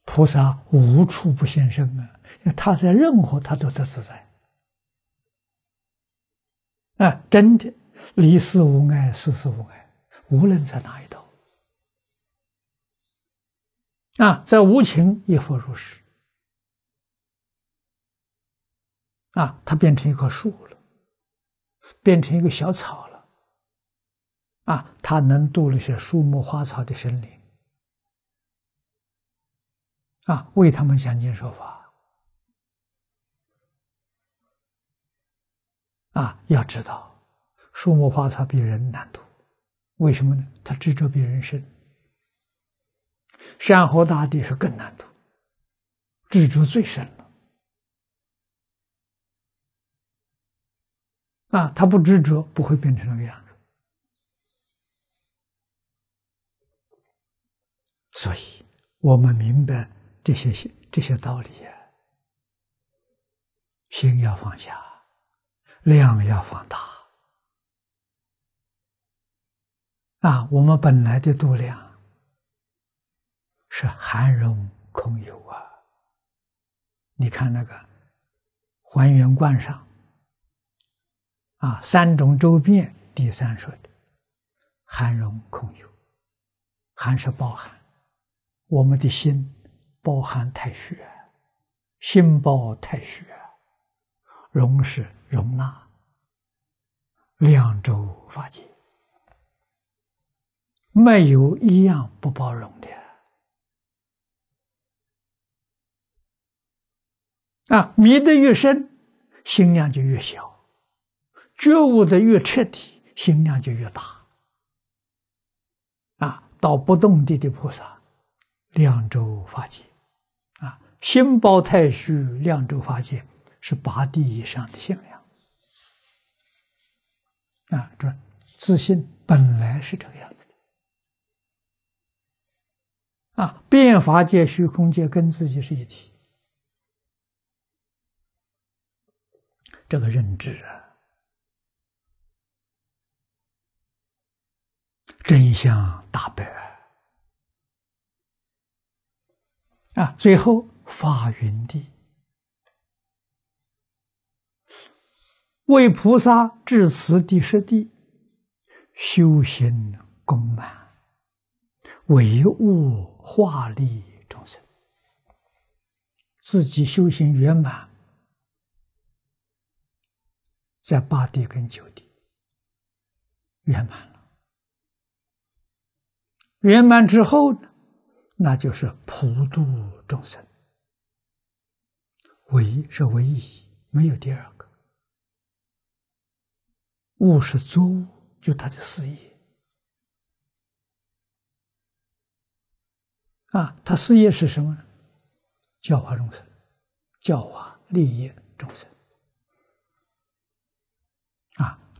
菩萨无处不现身，啊，他在任何他都得自在。啊，真的，离世无碍，世事无碍，无论在哪一道。啊，在无情亦佛如是。啊，它变成一棵树了，变成一个小草了。啊，它能度那些树木花草的生灵。啊，为他们讲经说法。啊，要知道，树木花草比人难度，为什么呢？它执着比人深。山河大地是更难度，执着最深了。啊，他不执着，不会变成那个样子。所以，我们明白这些这些道理呀，心要放下，量要放大。啊，我们本来的度量。是含容空有啊！你看那个《还原观》上，啊，三种周边第三说的含容空有，含是包含，我们的心包含太虚，心包太虚，容是容纳，两周法界，没有一样不包容的。啊，迷得越深，心量就越小；觉悟的越彻底，心量就越大。啊，到不动地的菩萨，量州法界，啊，心包太虚，量州法界是八地以上的心量。啊，这自信本来是这个样子的。啊，变法界、虚空界跟自己是一体。这个认知，啊，真相大白啊！最后发云地为菩萨至此第十地，修行功满，唯物化利众生，自己修行圆满。在八地跟九地圆满了，圆满之后呢，那就是普度众生。唯是唯一，没有第二个。物是周，就他的事业。啊，他事业是什么呢？教化众生，教化利益众生。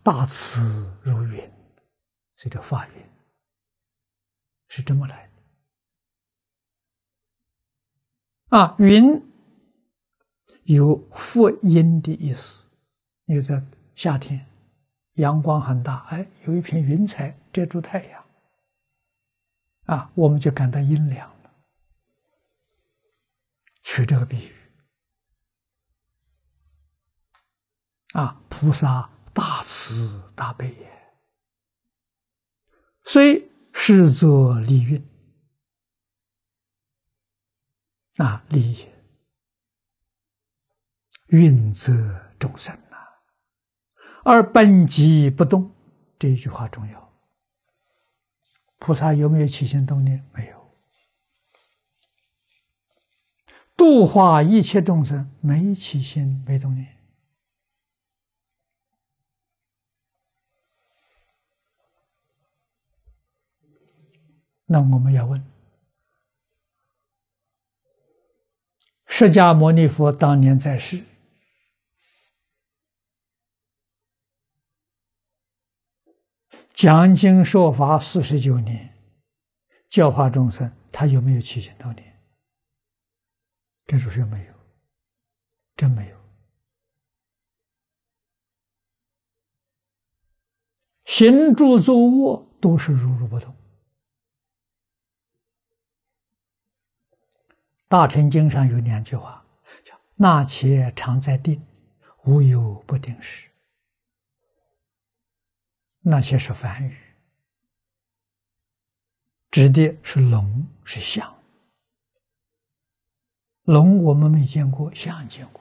大慈如云，随着法云是这么来的啊。云有复阴的意思，你在夏天阳光很大，哎，有一片云彩遮住太阳啊，我们就感到阴凉了。取这个比喻啊，菩萨。大慈大悲也，虽是则利运，啊利也，运则众生呐。而本寂不动，这一句话重要。菩萨有没有起心动念？没有。度化一切众生，没起心，没动念。那我们要问：释迦牟尼佛当年在世，讲经说法四十九年，教化众生，他有没有起情道念？这是没有，真没有。行住坐卧都是如如不动。《大乘经》上有两句话，叫“那且常在定，无有不定时”。那些是梵语，指的是龙是象。龙我们没见过，象见过。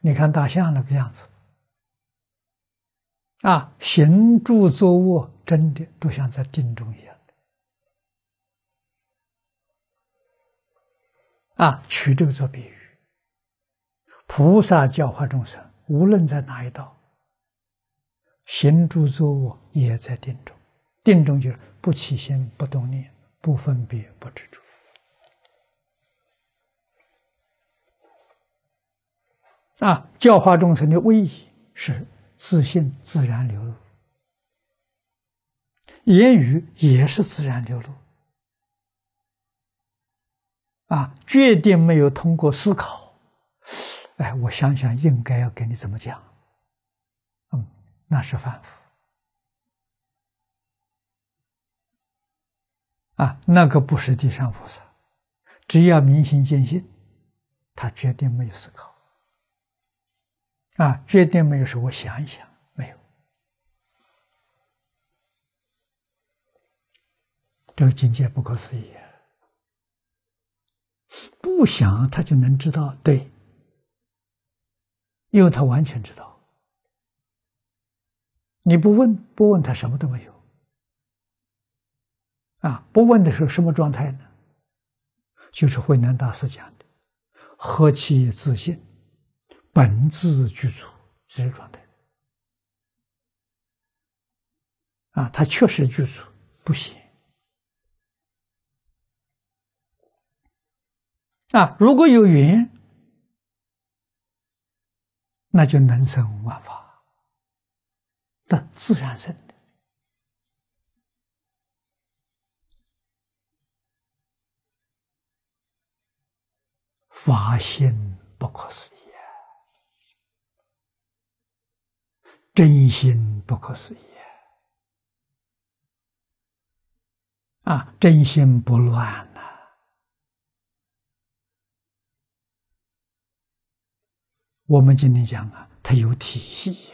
你看大象那个样子，啊，行住坐卧，真的都像在定中一样。啊，取这个做比喻，菩萨教化众生，无论在哪一道，行住坐卧也在定中。定中就是不起心、不动念、不分别、不知着。啊，教化众生的威仪是自信自然流露，言语也是自然流露。啊，决定没有通过思考。哎，我想想，应该要给你怎么讲？嗯，那是反复。啊，那个不是地上菩萨。只要明心见性，他决定没有思考。啊，决定没有说我想一想，没有。这个境界不可思议。不想他就能知道对，因为他完全知道。你不问不问他什么都没有。啊，不问的时候什么状态呢？就是慧能大师讲的“何其自信，本自具足”这个状态。啊，他确实具足，不行。啊，如果有缘，那就能生万法，的自然生的，法心不可思议，真心不可思议，啊，真心不乱。我们今天讲啊，它有体系，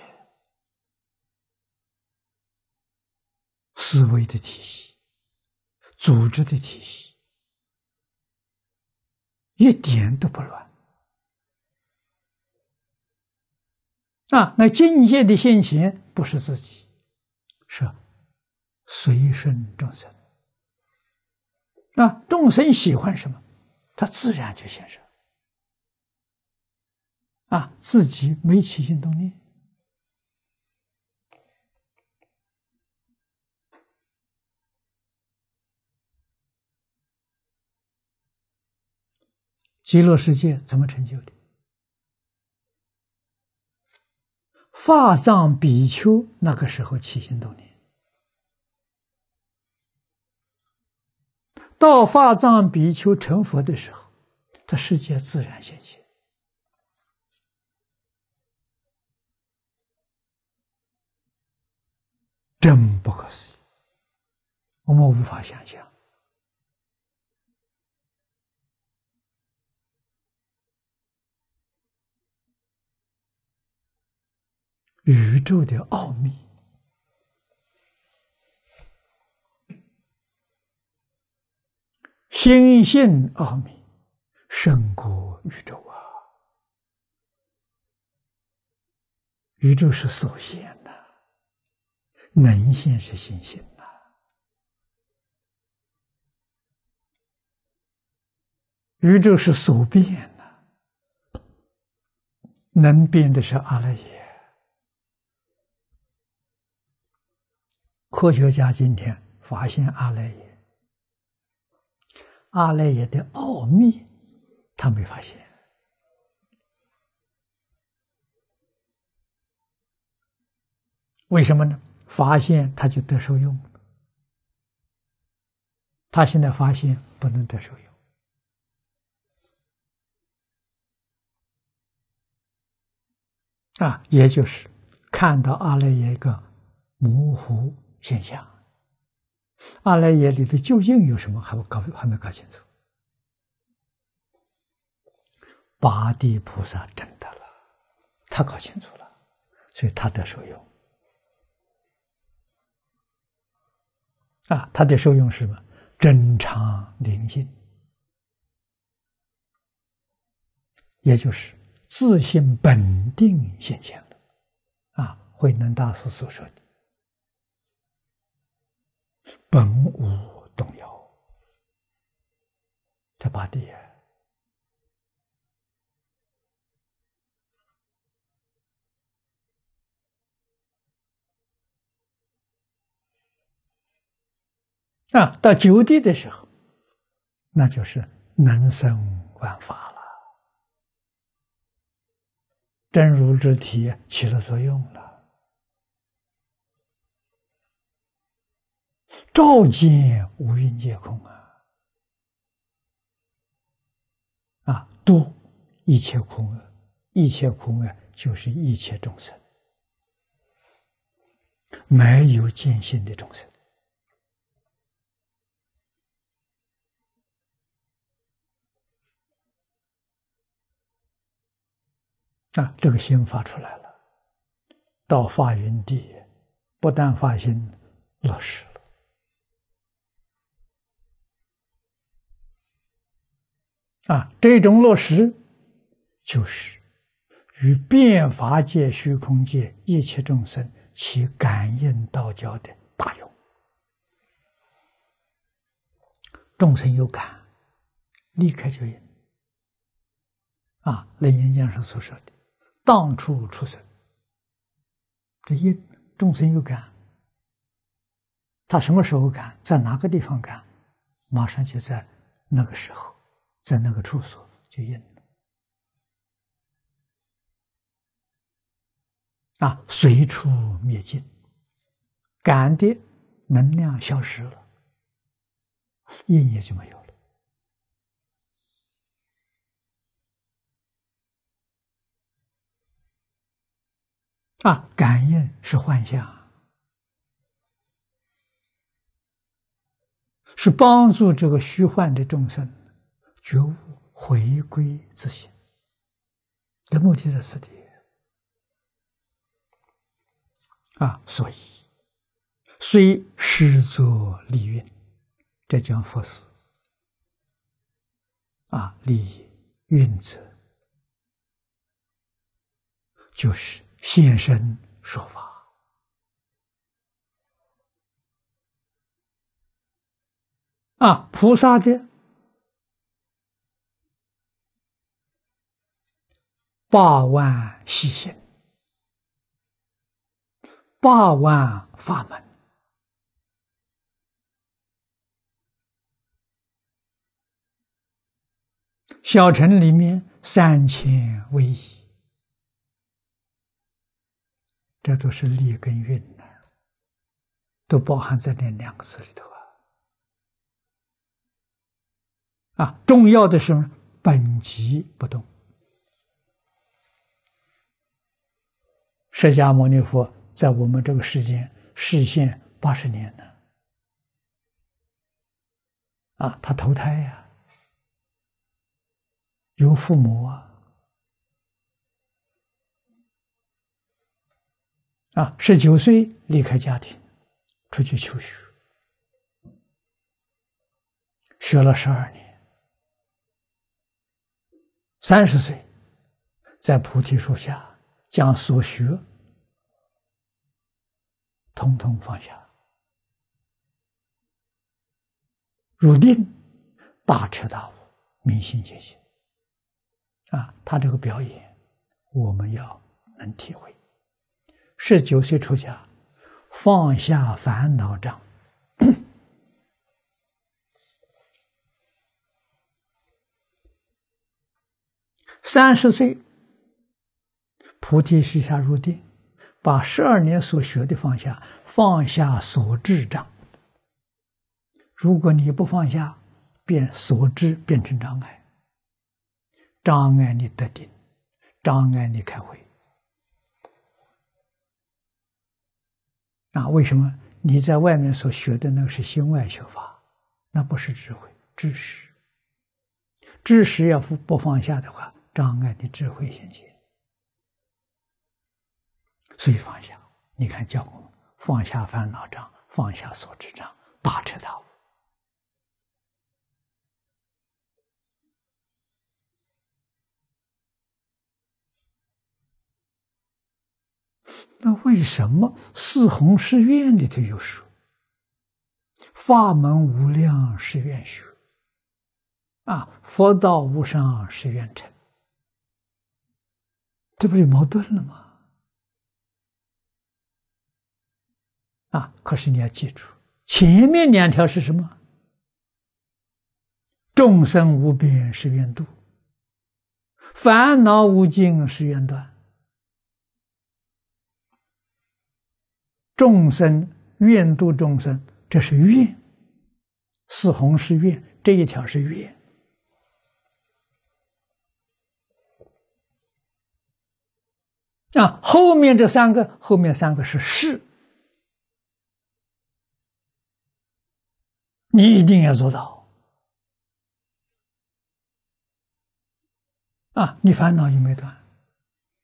思维的体系，组织的体系，一点都不乱。啊，那境界的现前不是自己，是随顺众生。啊，众生喜欢什么，他自然就现什么。啊，自己没起心动念，极乐世界怎么成就的？法藏比丘那个时候起心动念，到法藏比丘成佛的时候，这世界自然现前。真不可思议！我们无法想象宇宙的奥秘，心性奥秘胜过宇宙啊！宇宙是所限的。能性是心性呐，宇宙是所变的，能变的是阿赖耶。科学家今天发现阿赖耶，阿赖耶的奥秘，他没发现，为什么呢？发现他就得受用，他现在发现不能得受用，啊，也就是看到阿赖耶一个模糊现象，阿赖耶里头究竟有什么还不搞还没搞清楚，八地菩萨真的了，他搞清楚了，所以他得受用。啊，他的受用是什么？真常宁静，也就是自信本定现前了。啊，慧能大师所说的“本无动摇”，第八啊。啊，到九地的时候，那就是能生万法了，真如之体起了作用了，照见无蕴皆空啊，啊，度一切空厄，一切空厄就是一切众生，没有尽性的众生。啊，这个心发出来了，到发云地，不但发心落实了，啊，这种落实就是与变法界、虚空界一切众生起感应道交的大用，众生有感，立刻就应，啊，楞严经》上所说的。当处出生，这一众生有感，他什么时候感，在哪个地方感，马上就在那个时候，在那个处所就应了，啊，随处灭尽，感的能量消失了，应也就没有。啊，感应是幻象，是帮助这个虚幻的众生觉悟回归自性的目的在什么？啊，所以虽施作利运，这将佛事。啊，利运者就是。现身说法啊！菩萨的八万细心，八万法门，小城里面三千威仪。这都是利跟运呢，都包含在那两个字里头啊！啊，重要的是本级不动。释迦牟尼佛在我们这个世间实现八十年呢，啊，他投胎呀，有父母啊。啊，十九岁离开家庭，出去求学，学了十二年。三十岁，在菩提树下将所学通通放下，入定，大彻大悟，明心见性。啊，他这个表演，我们要能体会。十九岁出家，放下烦恼障；三十岁菩提树下入定，把十二年所学的放下，放下所知障。如果你不放下，便所知变成障碍，障碍你得定，障碍你开会。那为什么你在外面所学的那个是心外学法？那不是智慧，知识。知识要不放下的话，障碍你智慧前结。所以放下，你看教公放下烦恼障，放下所知障，大彻大悟。那为什么《四弘誓愿》里头有说“法门无量誓愿修”啊，“佛道无上誓愿成”？这不就矛盾了吗？啊，可是你要记住，前面两条是什么？众生无边誓愿度，烦恼无尽誓愿断。众生愿度众生，这是愿；是弘是愿，这一条是愿。啊，后面这三个，后面三个是事。你一定要做到啊！你烦恼有没有断？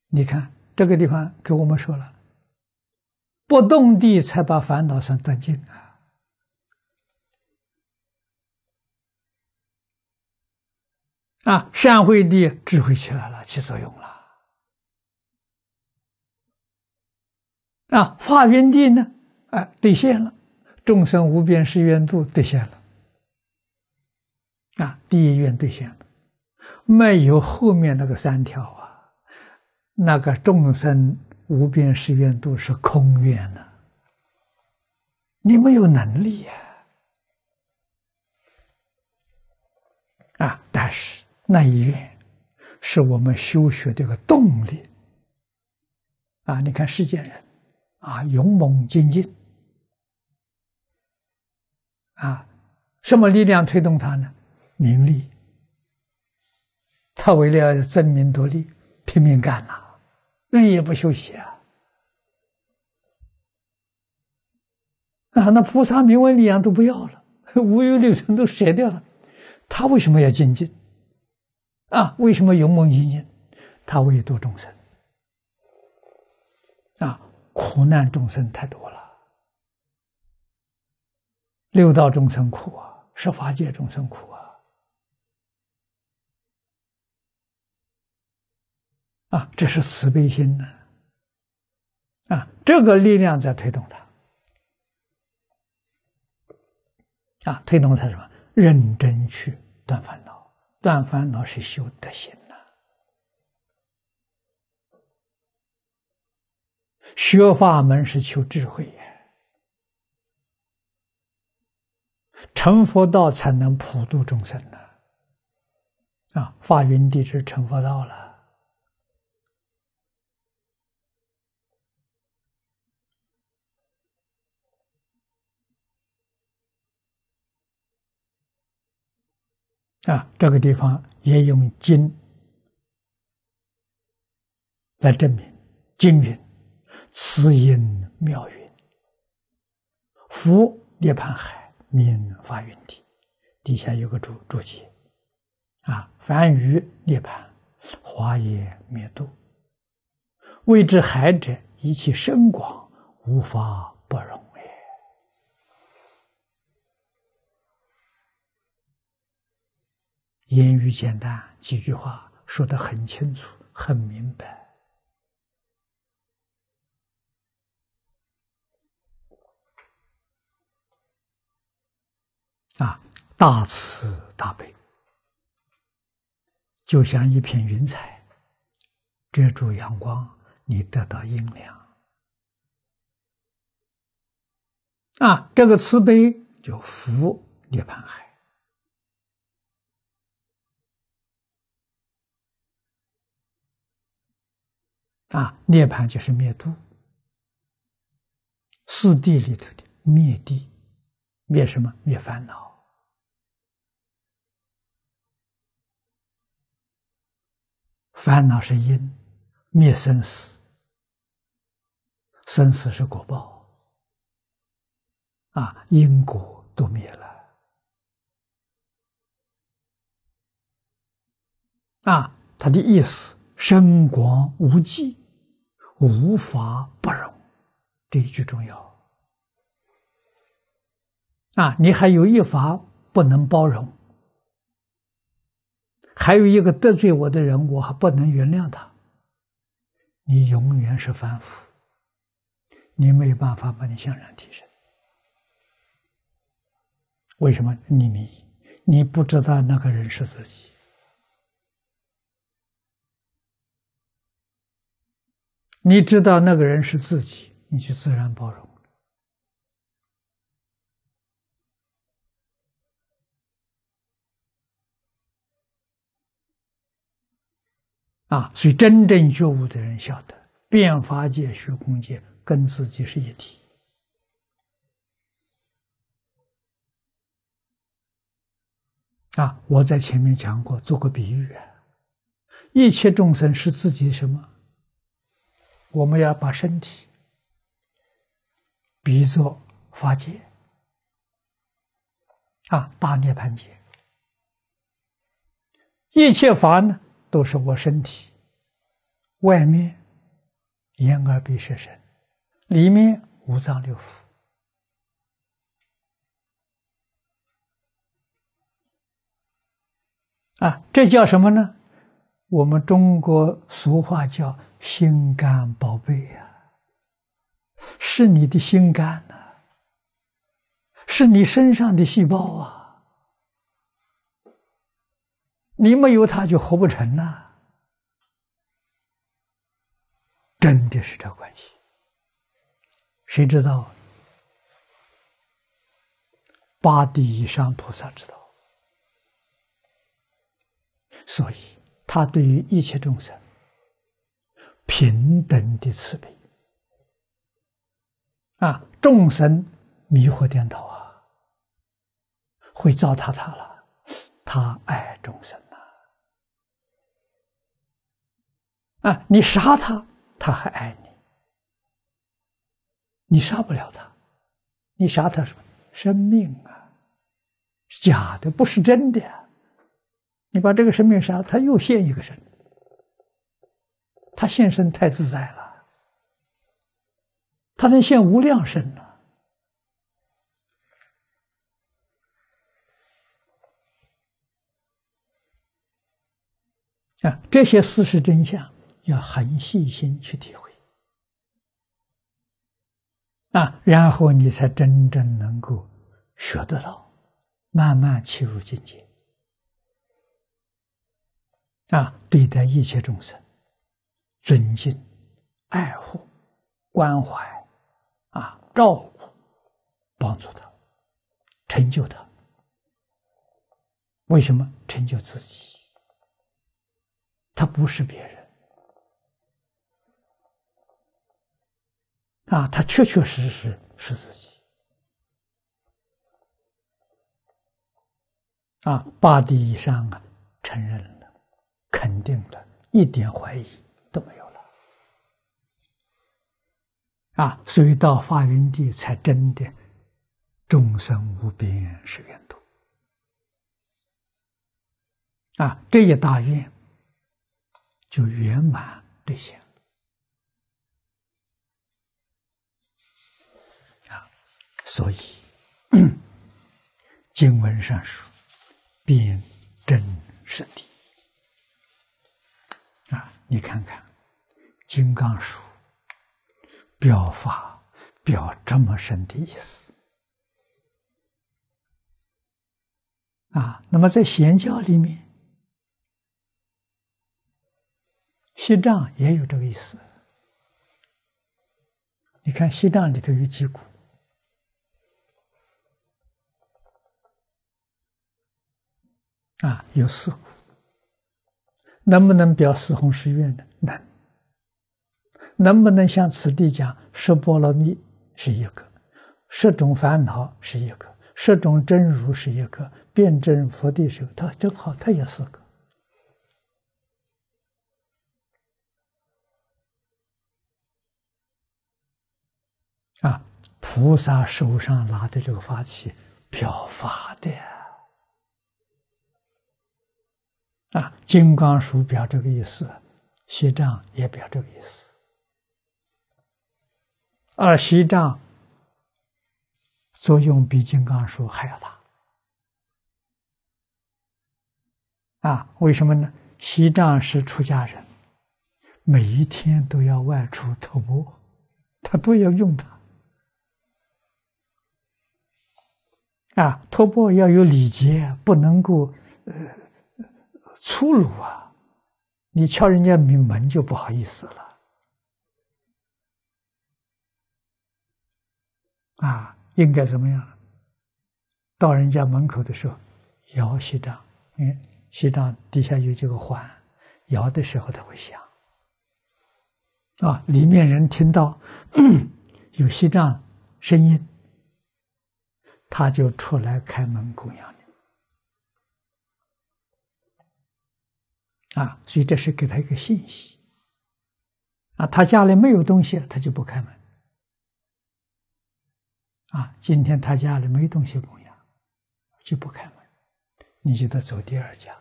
你看这个地方给我们说了。不动地才把烦恼算断尽啊！啊，善慧地智慧起来了，起作用了。啊，法云地呢？哎，兑现了，众生无边誓愿度，兑现了。啊，第一愿兑现了。没有后面那个三条啊，那个众生。无边誓愿度是空愿呢？你没有能力呀！啊，但是那一愿是我们修学的一个动力。啊，你看世间人，啊，勇猛精进，啊，什么力量推动他呢？名利，他为了争名夺利，拼命干呐。日夜不休息啊！啊，那菩萨名闻利养都不要了，五欲六尘都舍掉了，他为什么要精进？啊，为什么勇猛精进？他为度众生啊，苦难众生太多了，六道众生苦啊，十法界众生苦啊。啊，这是慈悲心呐！啊，这个力量在推动他。啊，推动他什么？认真去断烦恼，断烦恼是修德行呐。学法门是求智慧呀。成佛道才能普度众生呐。啊，法云地子成佛道了。啊，这个地方也用经来证明，经云：“慈音妙云，福涅盘海，名法云地。底下有个注注解，啊，凡语涅盘，华也灭度，未之海者，以其深广，无法不容。”言语简单，几句话说得很清楚、很明白。啊，大慈大悲，就像一片云彩，遮住阳光，你得到阴凉。啊，这个慈悲就福涅盘海。啊，涅盘就是灭度，四地里头的灭地，灭什么？灭烦恼。烦恼是因，灭生死，生死是果报，啊，因果都灭了。啊，他的意思，生广无际。无法不容，这一句重要啊！你还有一法不能包容，还有一个得罪我的人，我还不能原谅他，你永远是凡夫，你没有办法把你向上提升。为什么？你你不知道那个人是自己。你知道那个人是自己，你就自然包容啊，所以真正觉悟的人晓得，变法界、虚空界跟自己是一体。啊，我在前面讲过，做个比喻啊，一切众生是自己什么？我们要把身体比作法界啊，大涅槃界。一切法呢，都是我身体外面眼耳鼻舌身，里面五脏六腑啊，这叫什么呢？我们中国俗话叫“心肝宝贝”呀，是你的心肝呐，是你身上的细胞啊，你没有它就活不成了，真的是这关系。谁知道？八地以上菩萨知道，所以。他对于一切众生平等的慈悲啊，众生迷惑颠倒啊，会糟蹋他了，他爱众生呐，啊，你杀他，他还爱你，你杀不了他，你杀他什么生命啊，假的不是真的。你把这个生命杀，他又现一个人。他现身太自在了，他能现无量身呢。啊，这些事实真相要很细心去体会，啊，然后你才真正能够学得到，慢慢切入境界。啊，对待一切众生，尊敬、爱护、关怀，啊，照顾、帮助他，成就他。为什么成就自己？他不是别人，啊，他确确实实是自己。啊，八地以上啊，承认了。肯定的，一点怀疑都没有了。啊，所以到发源地才真的众生无边是愿土。啊，这一大愿就圆满兑现。啊，所以经文上说，遍证实地。啊，你看看，《金刚书》表法表这么深的意思啊。那么在显教里面，西藏也有这个意思。你看，西藏里头有几股？啊，有四股。能不能表四弘誓愿呢？能。能不能像此地讲，十波罗蜜是一个，十种烦恼是一个，十种真如是一个，辩证佛地的时候，他正好他也四个。啊，菩萨手上拿的这个法器，表法的。啊，金刚鼠表这个意思，西藏也表这个意思。而西藏作用比金刚鼠还要大。啊，为什么呢？西藏是出家人，每一天都要外出托钵，他都要用它。啊，托钵要有礼节，不能够呃。粗鲁啊！你敲人家门就不好意思了啊！应该怎么样？到人家门口的时候，摇锡杖，嗯，锡杖底下有这个环，摇的时候它会响啊。里面人听到有西藏声音，他就出来开门供养啊，所以这是给他一个信息。啊，他家里没有东西，他就不开门。啊，今天他家里没东西供养，就不开门。你就得走第二家。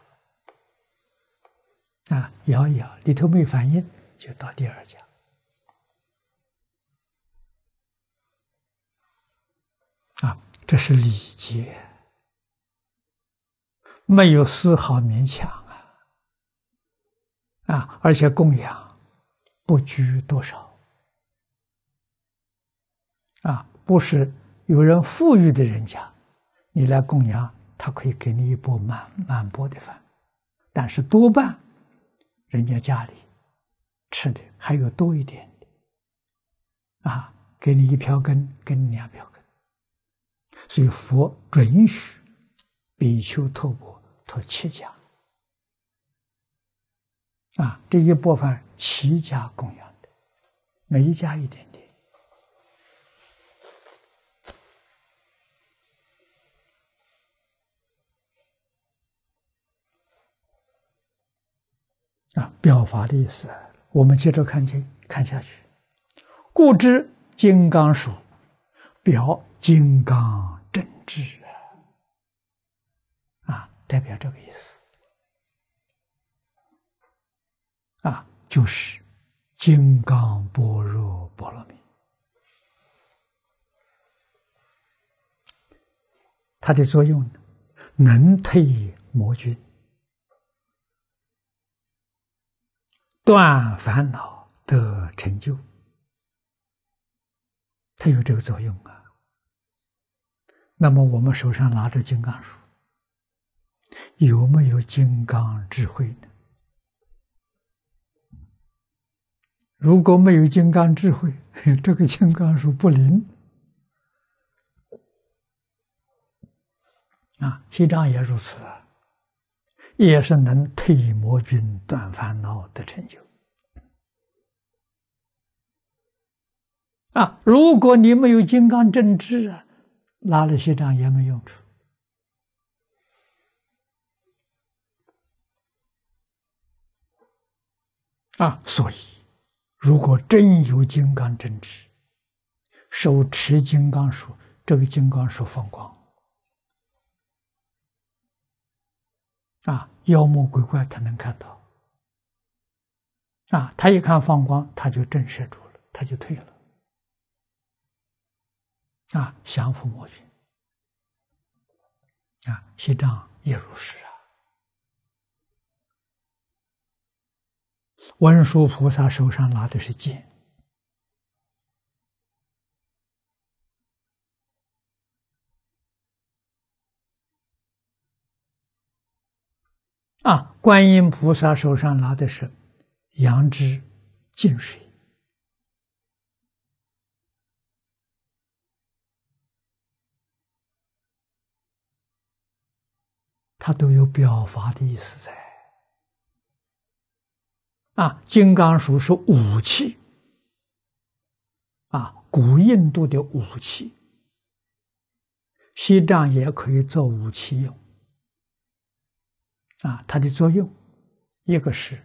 啊，摇一摇，里头没反应，就到第二家。啊，这是礼节，没有丝毫勉强。啊，而且供养不拘多少，啊，不是有人富裕的人家，你来供养，他可以给你一钵满满钵的饭，但是多半人家家里吃的还有多一点的，啊，给你一瓢羹，给你两瓢羹。所以佛准许比丘托钵托乞家。啊，这一部分齐家供养的，每一家一点点。啊，表法的意思。我们接着看进看下去，故知金刚属表金刚正智啊，代表这个意思。啊，就是金刚般若波罗蜜，它的作用呢，能退魔君，断烦恼得成就，它有这个作用啊。那么我们手上拿着金刚杵，有没有金刚智慧呢？如果没有金刚智慧，<laughs> 这个金刚术不灵啊。西藏也如此，也是能退魔军、断烦恼的成就啊。如果你没有金刚正知啊，拉了西藏也没用处啊。所以。如果真有金刚真执，手持金刚杵，这个金刚手放光，啊，妖魔鬼怪才能看到，啊，他一看放光，他就震慑住了，他就退了，啊，降伏魔军，啊，西藏也如是。文殊菩萨手上拿的是剑，啊，观音菩萨手上拿的是杨枝净水，他都有表法的意思在。啊，金刚杵是武器，啊，古印度的武器，西藏也可以做武器用，啊，它的作用，一个是，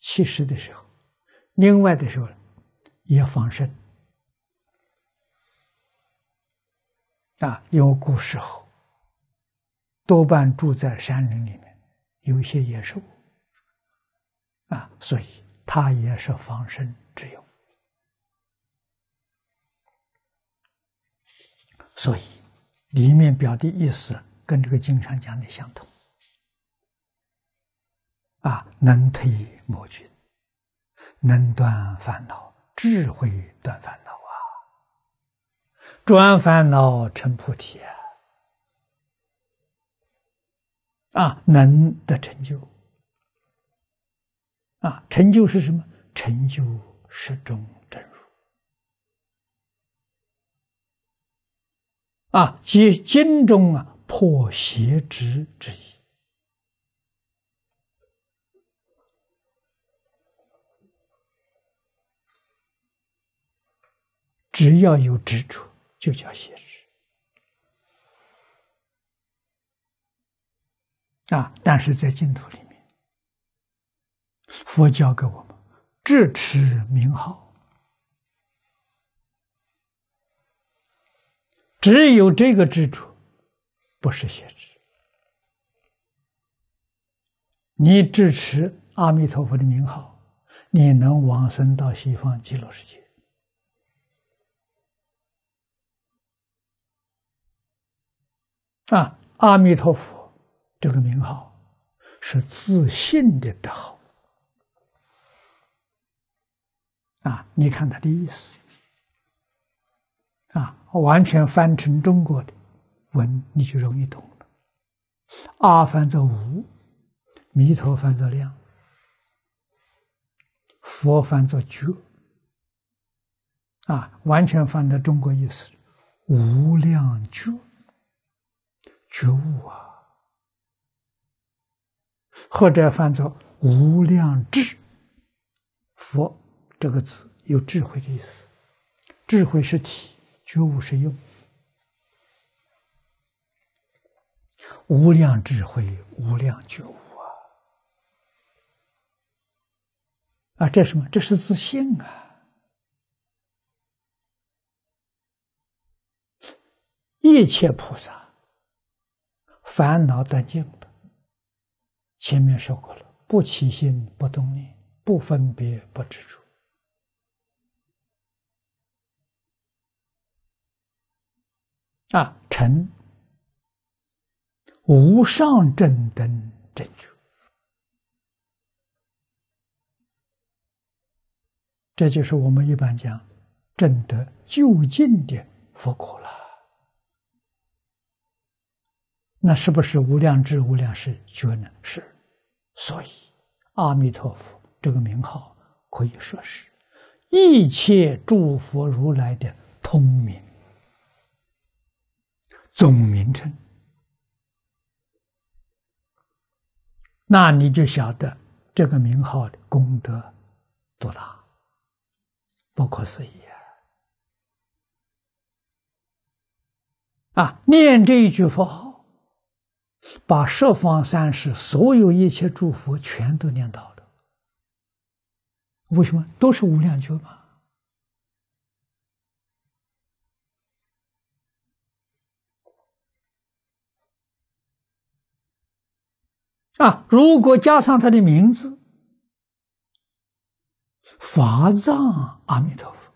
骑势的时候，另外的时候，也防身，啊，因为古时候，多半住在山林里面，有些野兽。啊，所以它也是防身之用。所以里面表的意思跟这个经上讲的相同。啊，能推魔君，能断烦恼，智慧断烦恼啊，转烦恼成菩提啊，啊，能的成就。啊，成就是什么？成就十种真如，啊，即金中啊破邪执之意。只要有执着，就叫邪执。啊，但是在净土里。佛教给我们智持名号，只有这个支柱，不是邪知。你支持阿弥陀佛的名号，你能往生到西方极乐世界。啊，阿弥陀佛这个名号是自信的德号。啊，你看他的意思，啊，完全翻成中国的文，你就容易懂了。阿翻作无，弥陀翻作量，佛翻作觉，啊，完全翻到中国意思，无量觉，觉悟啊，或者翻作无量智，佛。这个字有智慧的意思，智慧是体，觉悟是用，无量智慧，无量觉悟啊！啊，这什么？这是自信啊！一切菩萨烦恼断尽的，前面说过了，不起心，不动念，不分别，不执着。啊，成无上正等正觉，这就是我们一般讲正得究竟的佛果了。那是不是无量智、无量是觉呢？是。所以，阿弥陀佛这个名号，可以说是一切诸佛如来的通名。总名称，那你就晓得这个名号的功德多大，不可思议啊！啊，念这一句佛号，把十方三世所有一切诸佛全都念到了。为什么？都是无量劫吗？啊，如果加上他的名字，法藏阿弥陀佛，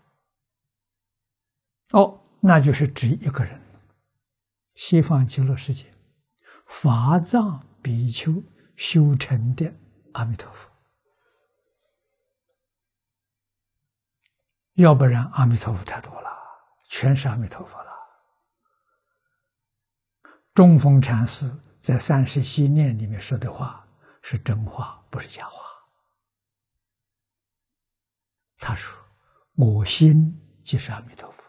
哦，那就是指一个人西方极乐世界，法藏比丘修成的阿弥陀佛，要不然阿弥陀佛太多了，全是阿弥陀佛了。中风禅师。在《三世心念》里面说的话是真话，不是假话。他说：“我心即是阿弥陀佛，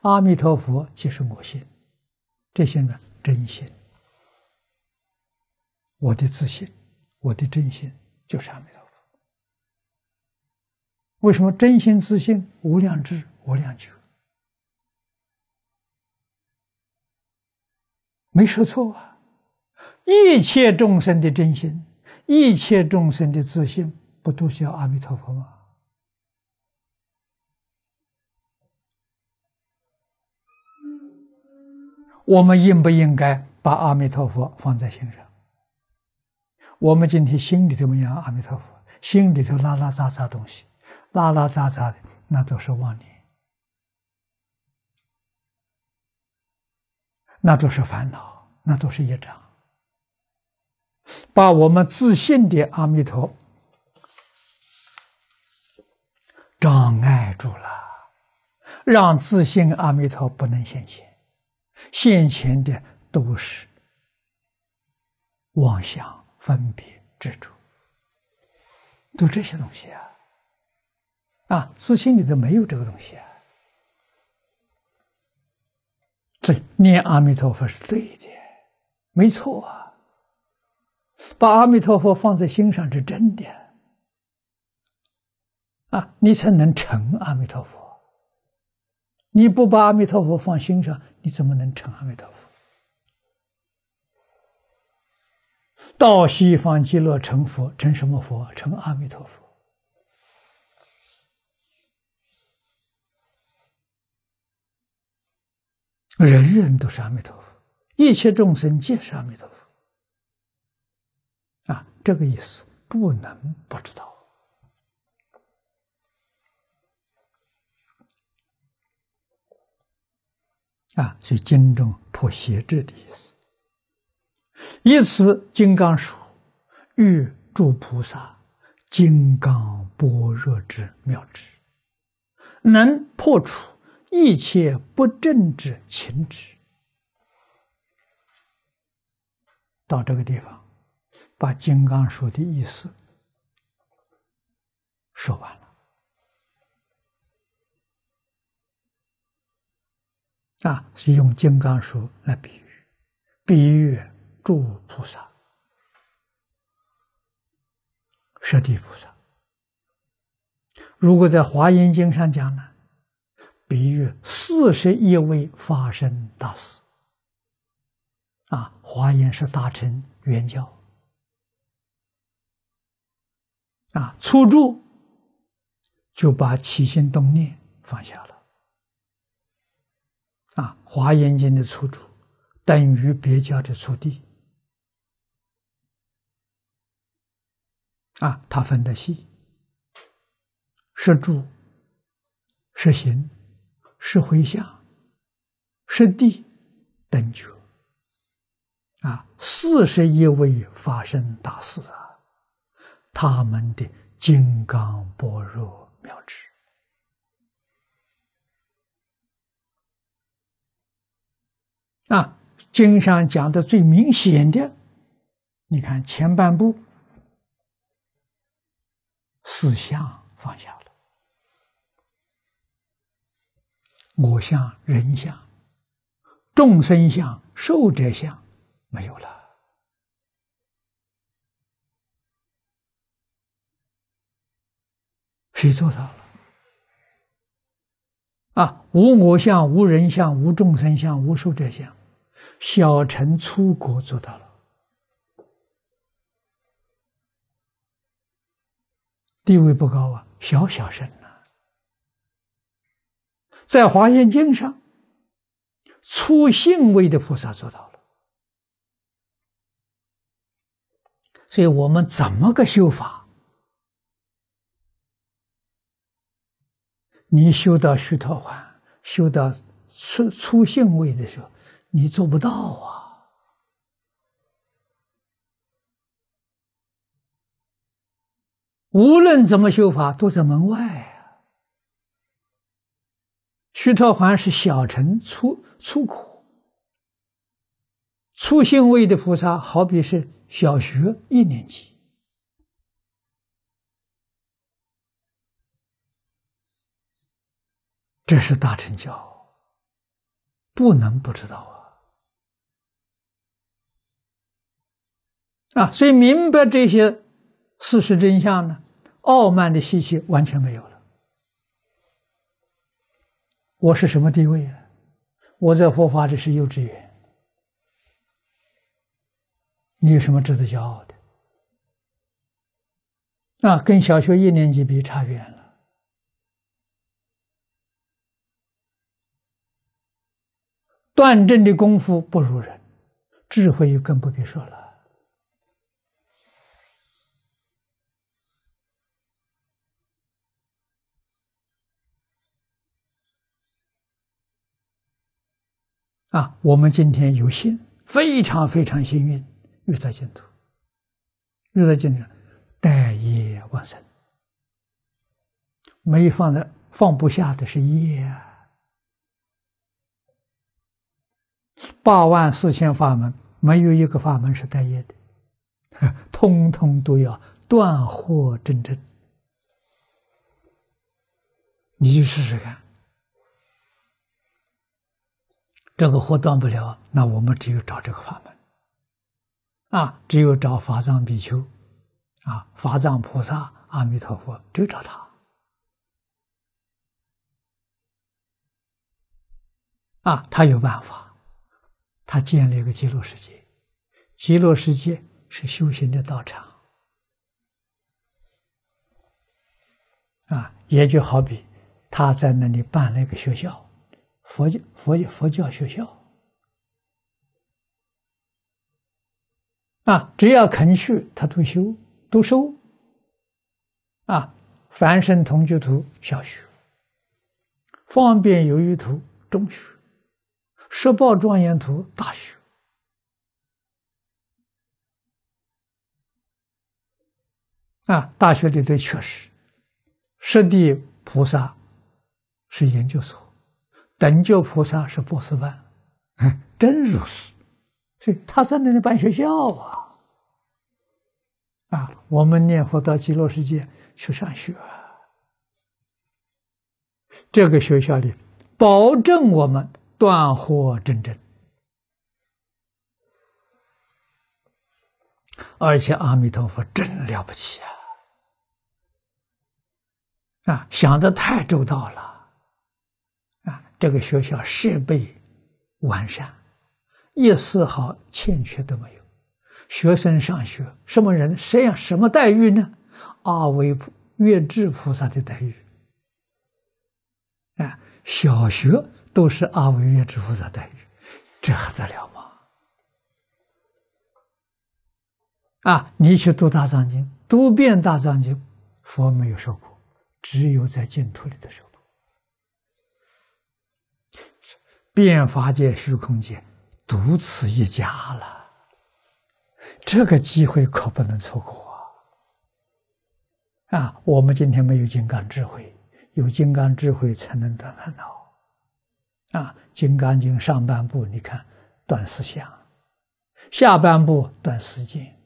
阿弥陀佛即是我心，这些呢，真心，我的自信，我的真心就是阿弥陀佛。为什么真心自信无量智、无量觉？没说错啊。”一切众生的真心，一切众生的自信，不都需要阿弥陀佛吗？我们应不应该把阿弥陀佛放在心上？我们今天心里头没有阿弥陀佛，心里头拉拉杂杂东西，拉拉杂杂的，那都是妄念，那都是烦恼，那都是一障。把我们自信的阿弥陀障碍住了，让自信阿弥陀不能现前，现前的都是妄想分别执着，都这些东西啊！啊，自信里头没有这个东西啊！这念阿弥陀佛是对的，没错啊。把阿弥陀佛放在心上是真的啊，你才能成阿弥陀佛。你不把阿弥陀佛放心上，你怎么能成阿弥陀佛？到西方极乐成佛，成什么佛？成阿弥陀佛。人人都是阿弥陀佛，一切众生皆是阿弥陀佛。这个意思不能不知道啊！所以金中破邪制的意思，以此金刚术，欲诸菩萨金刚般若之妙智，能破除一切不正之情执。到这个地方。把金刚说的意思说完了啊，是用金刚说来比喻，比喻诸菩萨、舍利菩萨。如果在华严经上讲呢，比喻四十一位发生大事。啊，华严是大乘圆教。啊，出住就把起心动念放下了。啊，《华严经》的出住等于别教的出地。啊，他分的细，是住，是行，是回向，是地等觉。啊，四十一位发生大事啊。他们的金刚般若妙智啊，经上讲的最明显的，你看前半部四相放下了，我相、人相、众生相、寿者相没有了。谁做到了？啊，无我相、无人相、无众生相、无寿者相，小乘出国做到了，地位不高啊，小小臣呐，在华严经上出性位的菩萨做到了，所以我们怎么个修法？你修到须陀环，修到初初性位的时候，你做不到啊！无论怎么修法，都在门外啊。须陀环是小乘出出苦，初性位的菩萨，好比是小学一年级。这是大乘教，不能不知道啊！啊，所以明白这些事实真相呢，傲慢的习气完全没有了。我是什么地位啊？我在佛法里是幼稚园，你有什么值得骄傲的？啊，跟小学一年级比差远了。断证的功夫不如人，智慧又更不必说了。啊，我们今天有幸，非常非常幸运，遇到净土，遇到净土，待业忘生，没放在放不下的是业啊。八万四千法门，没有一个法门是单业的，<laughs> 通通都要断货真正。你就试试看，这个货断不了，那我们只有找这个法门啊，只有找法藏比丘啊，法藏菩萨、阿弥陀佛，只有找他啊，他有办法。他建立一个极乐世界，极乐世界是修行的道场，啊，也就好比他在那里办了一个学校，佛教、佛教、佛教学校，啊，只要肯去，他都修，都收，啊，凡生同居徒，小学，方便有余图中学。《十报庄严图大学啊，大学里头确实，实地菩萨是研究所，等觉菩萨是博士班，啊，<laughs> 真如此，所以他在那里办学校啊，啊，我们念佛到极乐世界去上学，这个学校里保证我们。断货阵阵，而且阿弥陀佛真了不起啊！啊，想的太周到了，啊，这个学校设备完善，一丝毫欠缺都没有。学生上学，什么人？谁呀？什么待遇呢？阿维普月智菩萨的待遇。哎，小学。都是阿维约支付的待遇，这还得了吗？啊！你去读大藏经，读遍大藏经，佛没有受苦，只有在净土里的受苦。变法界、虚空界，独此一家了。这个机会可不能错过啊！啊，我们今天没有金刚智慧，有金刚智慧才能断烦恼。啊，《金刚经》上半部你看断思想，下半部断思见，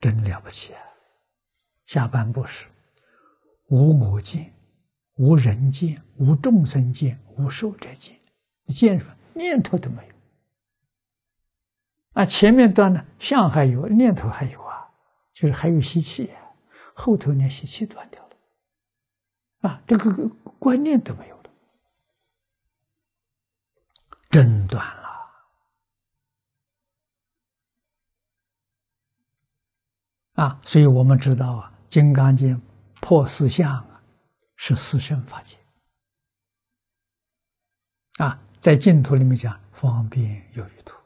真了不起啊！下半部是无我见、无人见、无众生见、无受者见，见什么？念头都没有啊！前面断了，相还有，念头还有啊，就是还有吸气，后头连吸气断掉了啊，这个观念都没有。真断了啊！所以我们知道啊，《金刚经》破四相啊，是四圣法界啊，在净土里面讲方便有余土，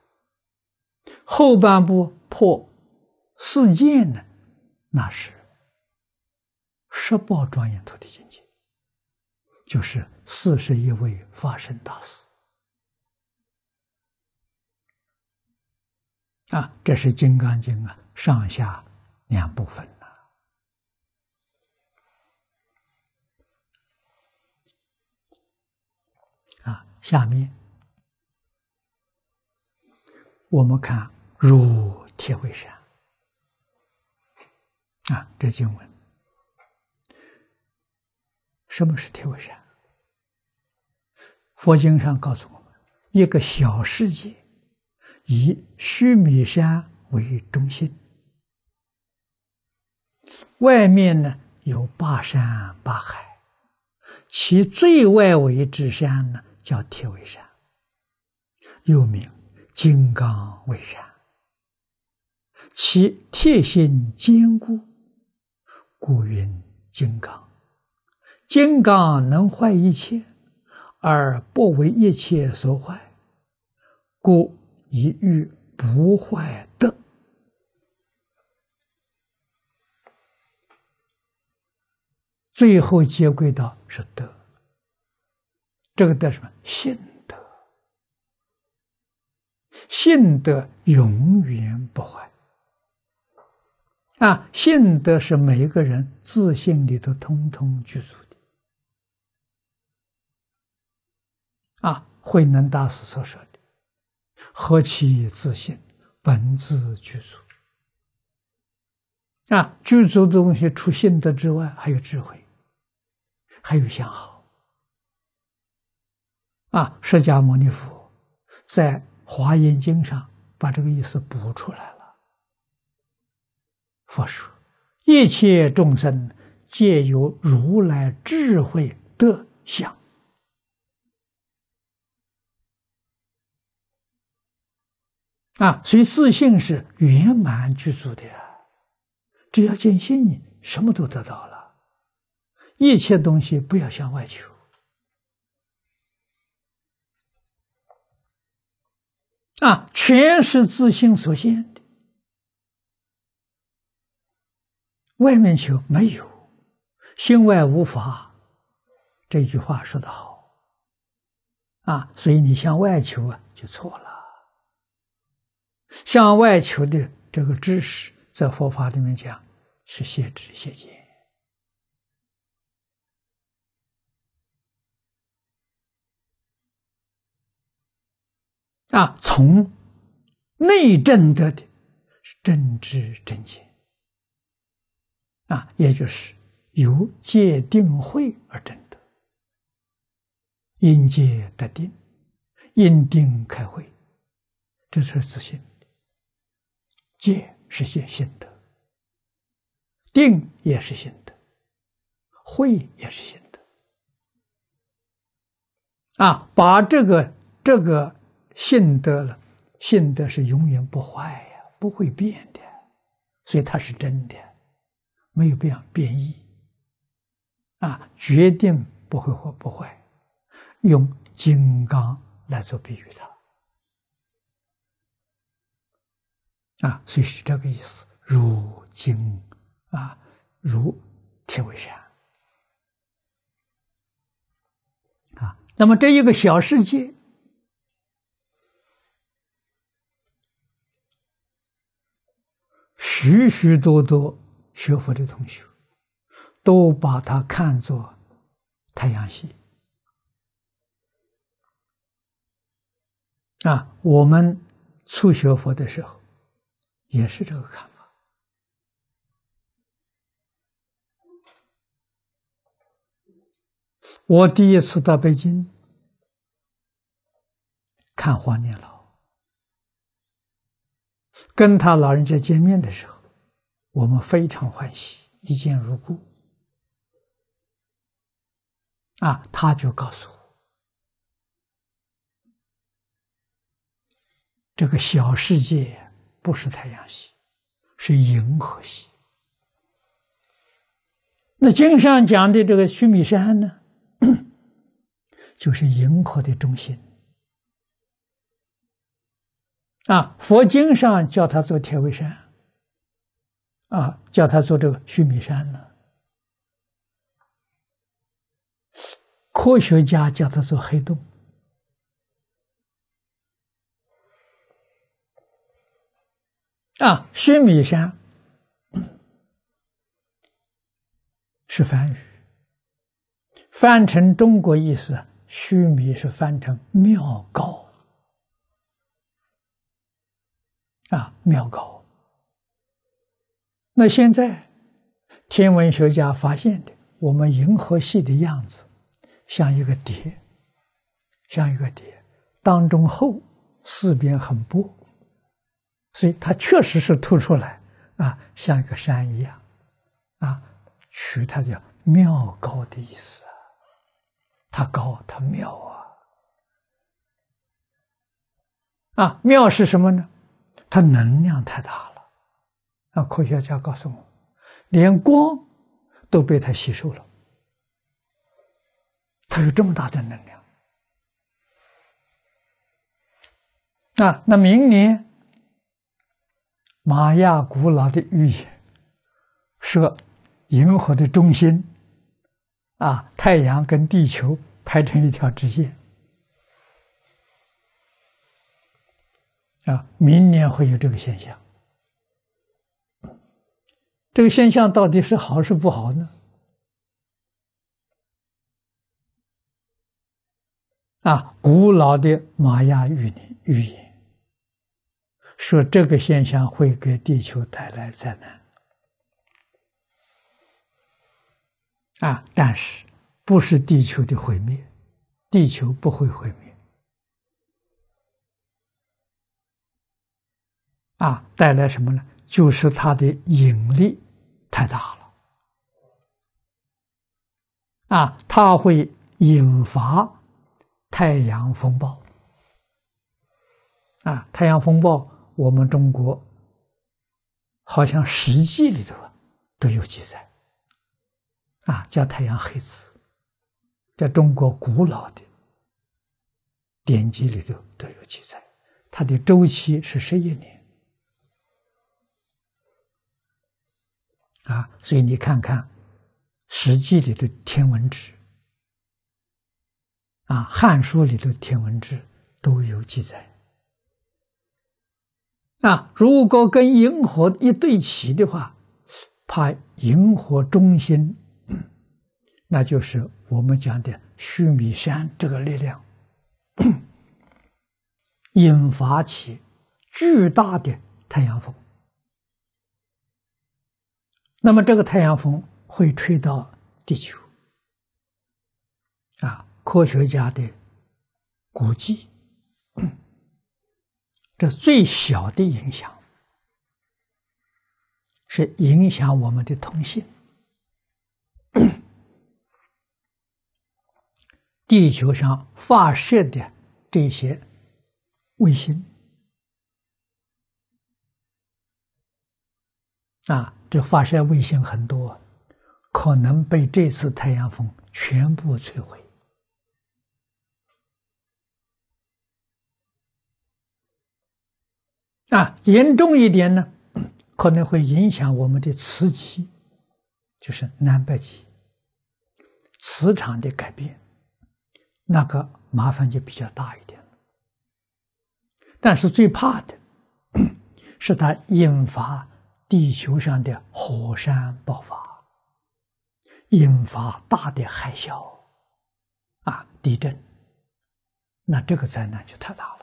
后半部破四见呢，那是十报庄严土的境界，就是四十一位法身大士。啊，这是《金刚经》啊，上下两部分呢。啊，下面我们看如铁围山啊，这经文，什么是铁围山？佛经上告诉我们，一个小世界。以须弥山为中心，外面呢有八山八海，其最外围之山呢叫铁围山，又名金刚围山，其铁心坚固，故云金刚。金刚能坏一切，而不为一切所坏，故。一遇不坏的，最后结归到是德。这个德什么？性德，性德永远不坏啊！性德是每一个人自信里头通通具足的啊！慧能大师所说。何其自信，本自具足啊！具足的东西，除心得之外，还有智慧，还有相好啊！释迦牟尼佛在《华严经》上把这个意思补出来了。佛说：一切众生皆有如来智慧的相。啊，所以自信是圆满具足的，只要坚信你什么都得到了，一切东西不要向外求，啊，全是自信所现的。外面求没有，心外无法，这句话说的好。啊，所以你向外求啊，就错了。向外求的这个知识，在佛法里面讲是邪知邪见啊，从内证得的真知正见啊，也就是由戒定慧而证得，因戒得定，因定开慧，这是自信。戒是心的，定也是心的，慧也是心的。啊，把这个这个信德了，信德是永远不坏呀，不会变的，所以它是真的，没有变变异。啊，决定不会坏，不坏。用金刚来做比喻，它。啊，所以是这个意思。如今啊，如铁为山，啊，那么这一个小世界，许许多多学佛的同学，都把它看作太阳系。啊，我们初学佛的时候。也是这个看法。我第一次到北京看黄念老，跟他老人家见面的时候，我们非常欢喜，一见如故。啊，他就告诉我，这个小世界。不是太阳系，是银河系。那经上讲的这个须弥山呢，<coughs> 就是银河的中心啊。佛经上叫他做铁围山，啊，叫他做这个须弥山呢。科学家叫他做黑洞。啊，须弥山是梵语，翻成中国意思，须弥是翻成妙高，啊，妙高。那现在天文学家发现的，我们银河系的样子，像一个碟，像一个碟，当中厚，四边很薄。所以它确实是凸出来啊，像一个山一样啊。取它叫妙高的意思，它高它妙啊啊！妙是什么呢？它能量太大了。那科学家告诉我，连光都被它吸收了，它有这么大的能量啊！那明年。玛雅古老的预言说，银河的中心，啊，太阳跟地球排成一条直线，啊，明年会有这个现象。这个现象到底是好是不好呢？啊，古老的玛雅预语预言。说这个现象会给地球带来灾难，啊，但是不是地球的毁灭？地球不会毁灭，啊，带来什么呢？就是它的引力太大了，啊，它会引发太阳风暴，啊，太阳风暴。我们中国好像《史记》里头都有记载，啊，叫太阳黑子，在中国古老的典籍里头都有记载，它的周期是十一年，啊，所以你看看《史记》里的天文志，啊，《汉书》里的天文志都有记载。那如果跟银河一对齐的话，怕银河中心，那就是我们讲的须弥山这个力量，<coughs> 引发起巨大的太阳风。那么这个太阳风会吹到地球，啊，科学家的估计。这最小的影响是影响我们的通信。<coughs> 地球上发射的这些卫星啊，这发射卫星很多，可能被这次太阳风全部摧毁。啊，严重一点呢，<clears throat> 可能会影响我们的磁极，就是南北极磁场的改变，那个麻烦就比较大一点了。但是最怕的 <clears throat> 是它引发地球上的火山爆发，引发大的海啸啊地震，那这个灾难就太大了。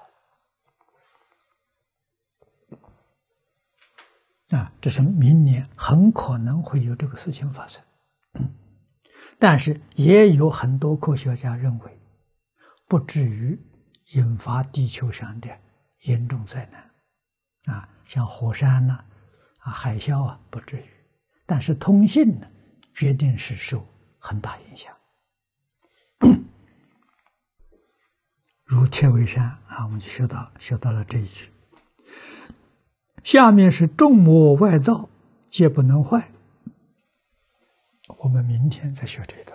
啊，这是明年很可能会有这个事情发生，但是也有很多科学家认为，不至于引发地球上的严重灾难，啊，像火山呐、啊，海啸啊，不至于。但是通信呢，决定是受很大影响。<coughs> 如铁为山啊，我们就学到，学到了这一句。下面是众末外造，皆不能坏。我们明天再学这个。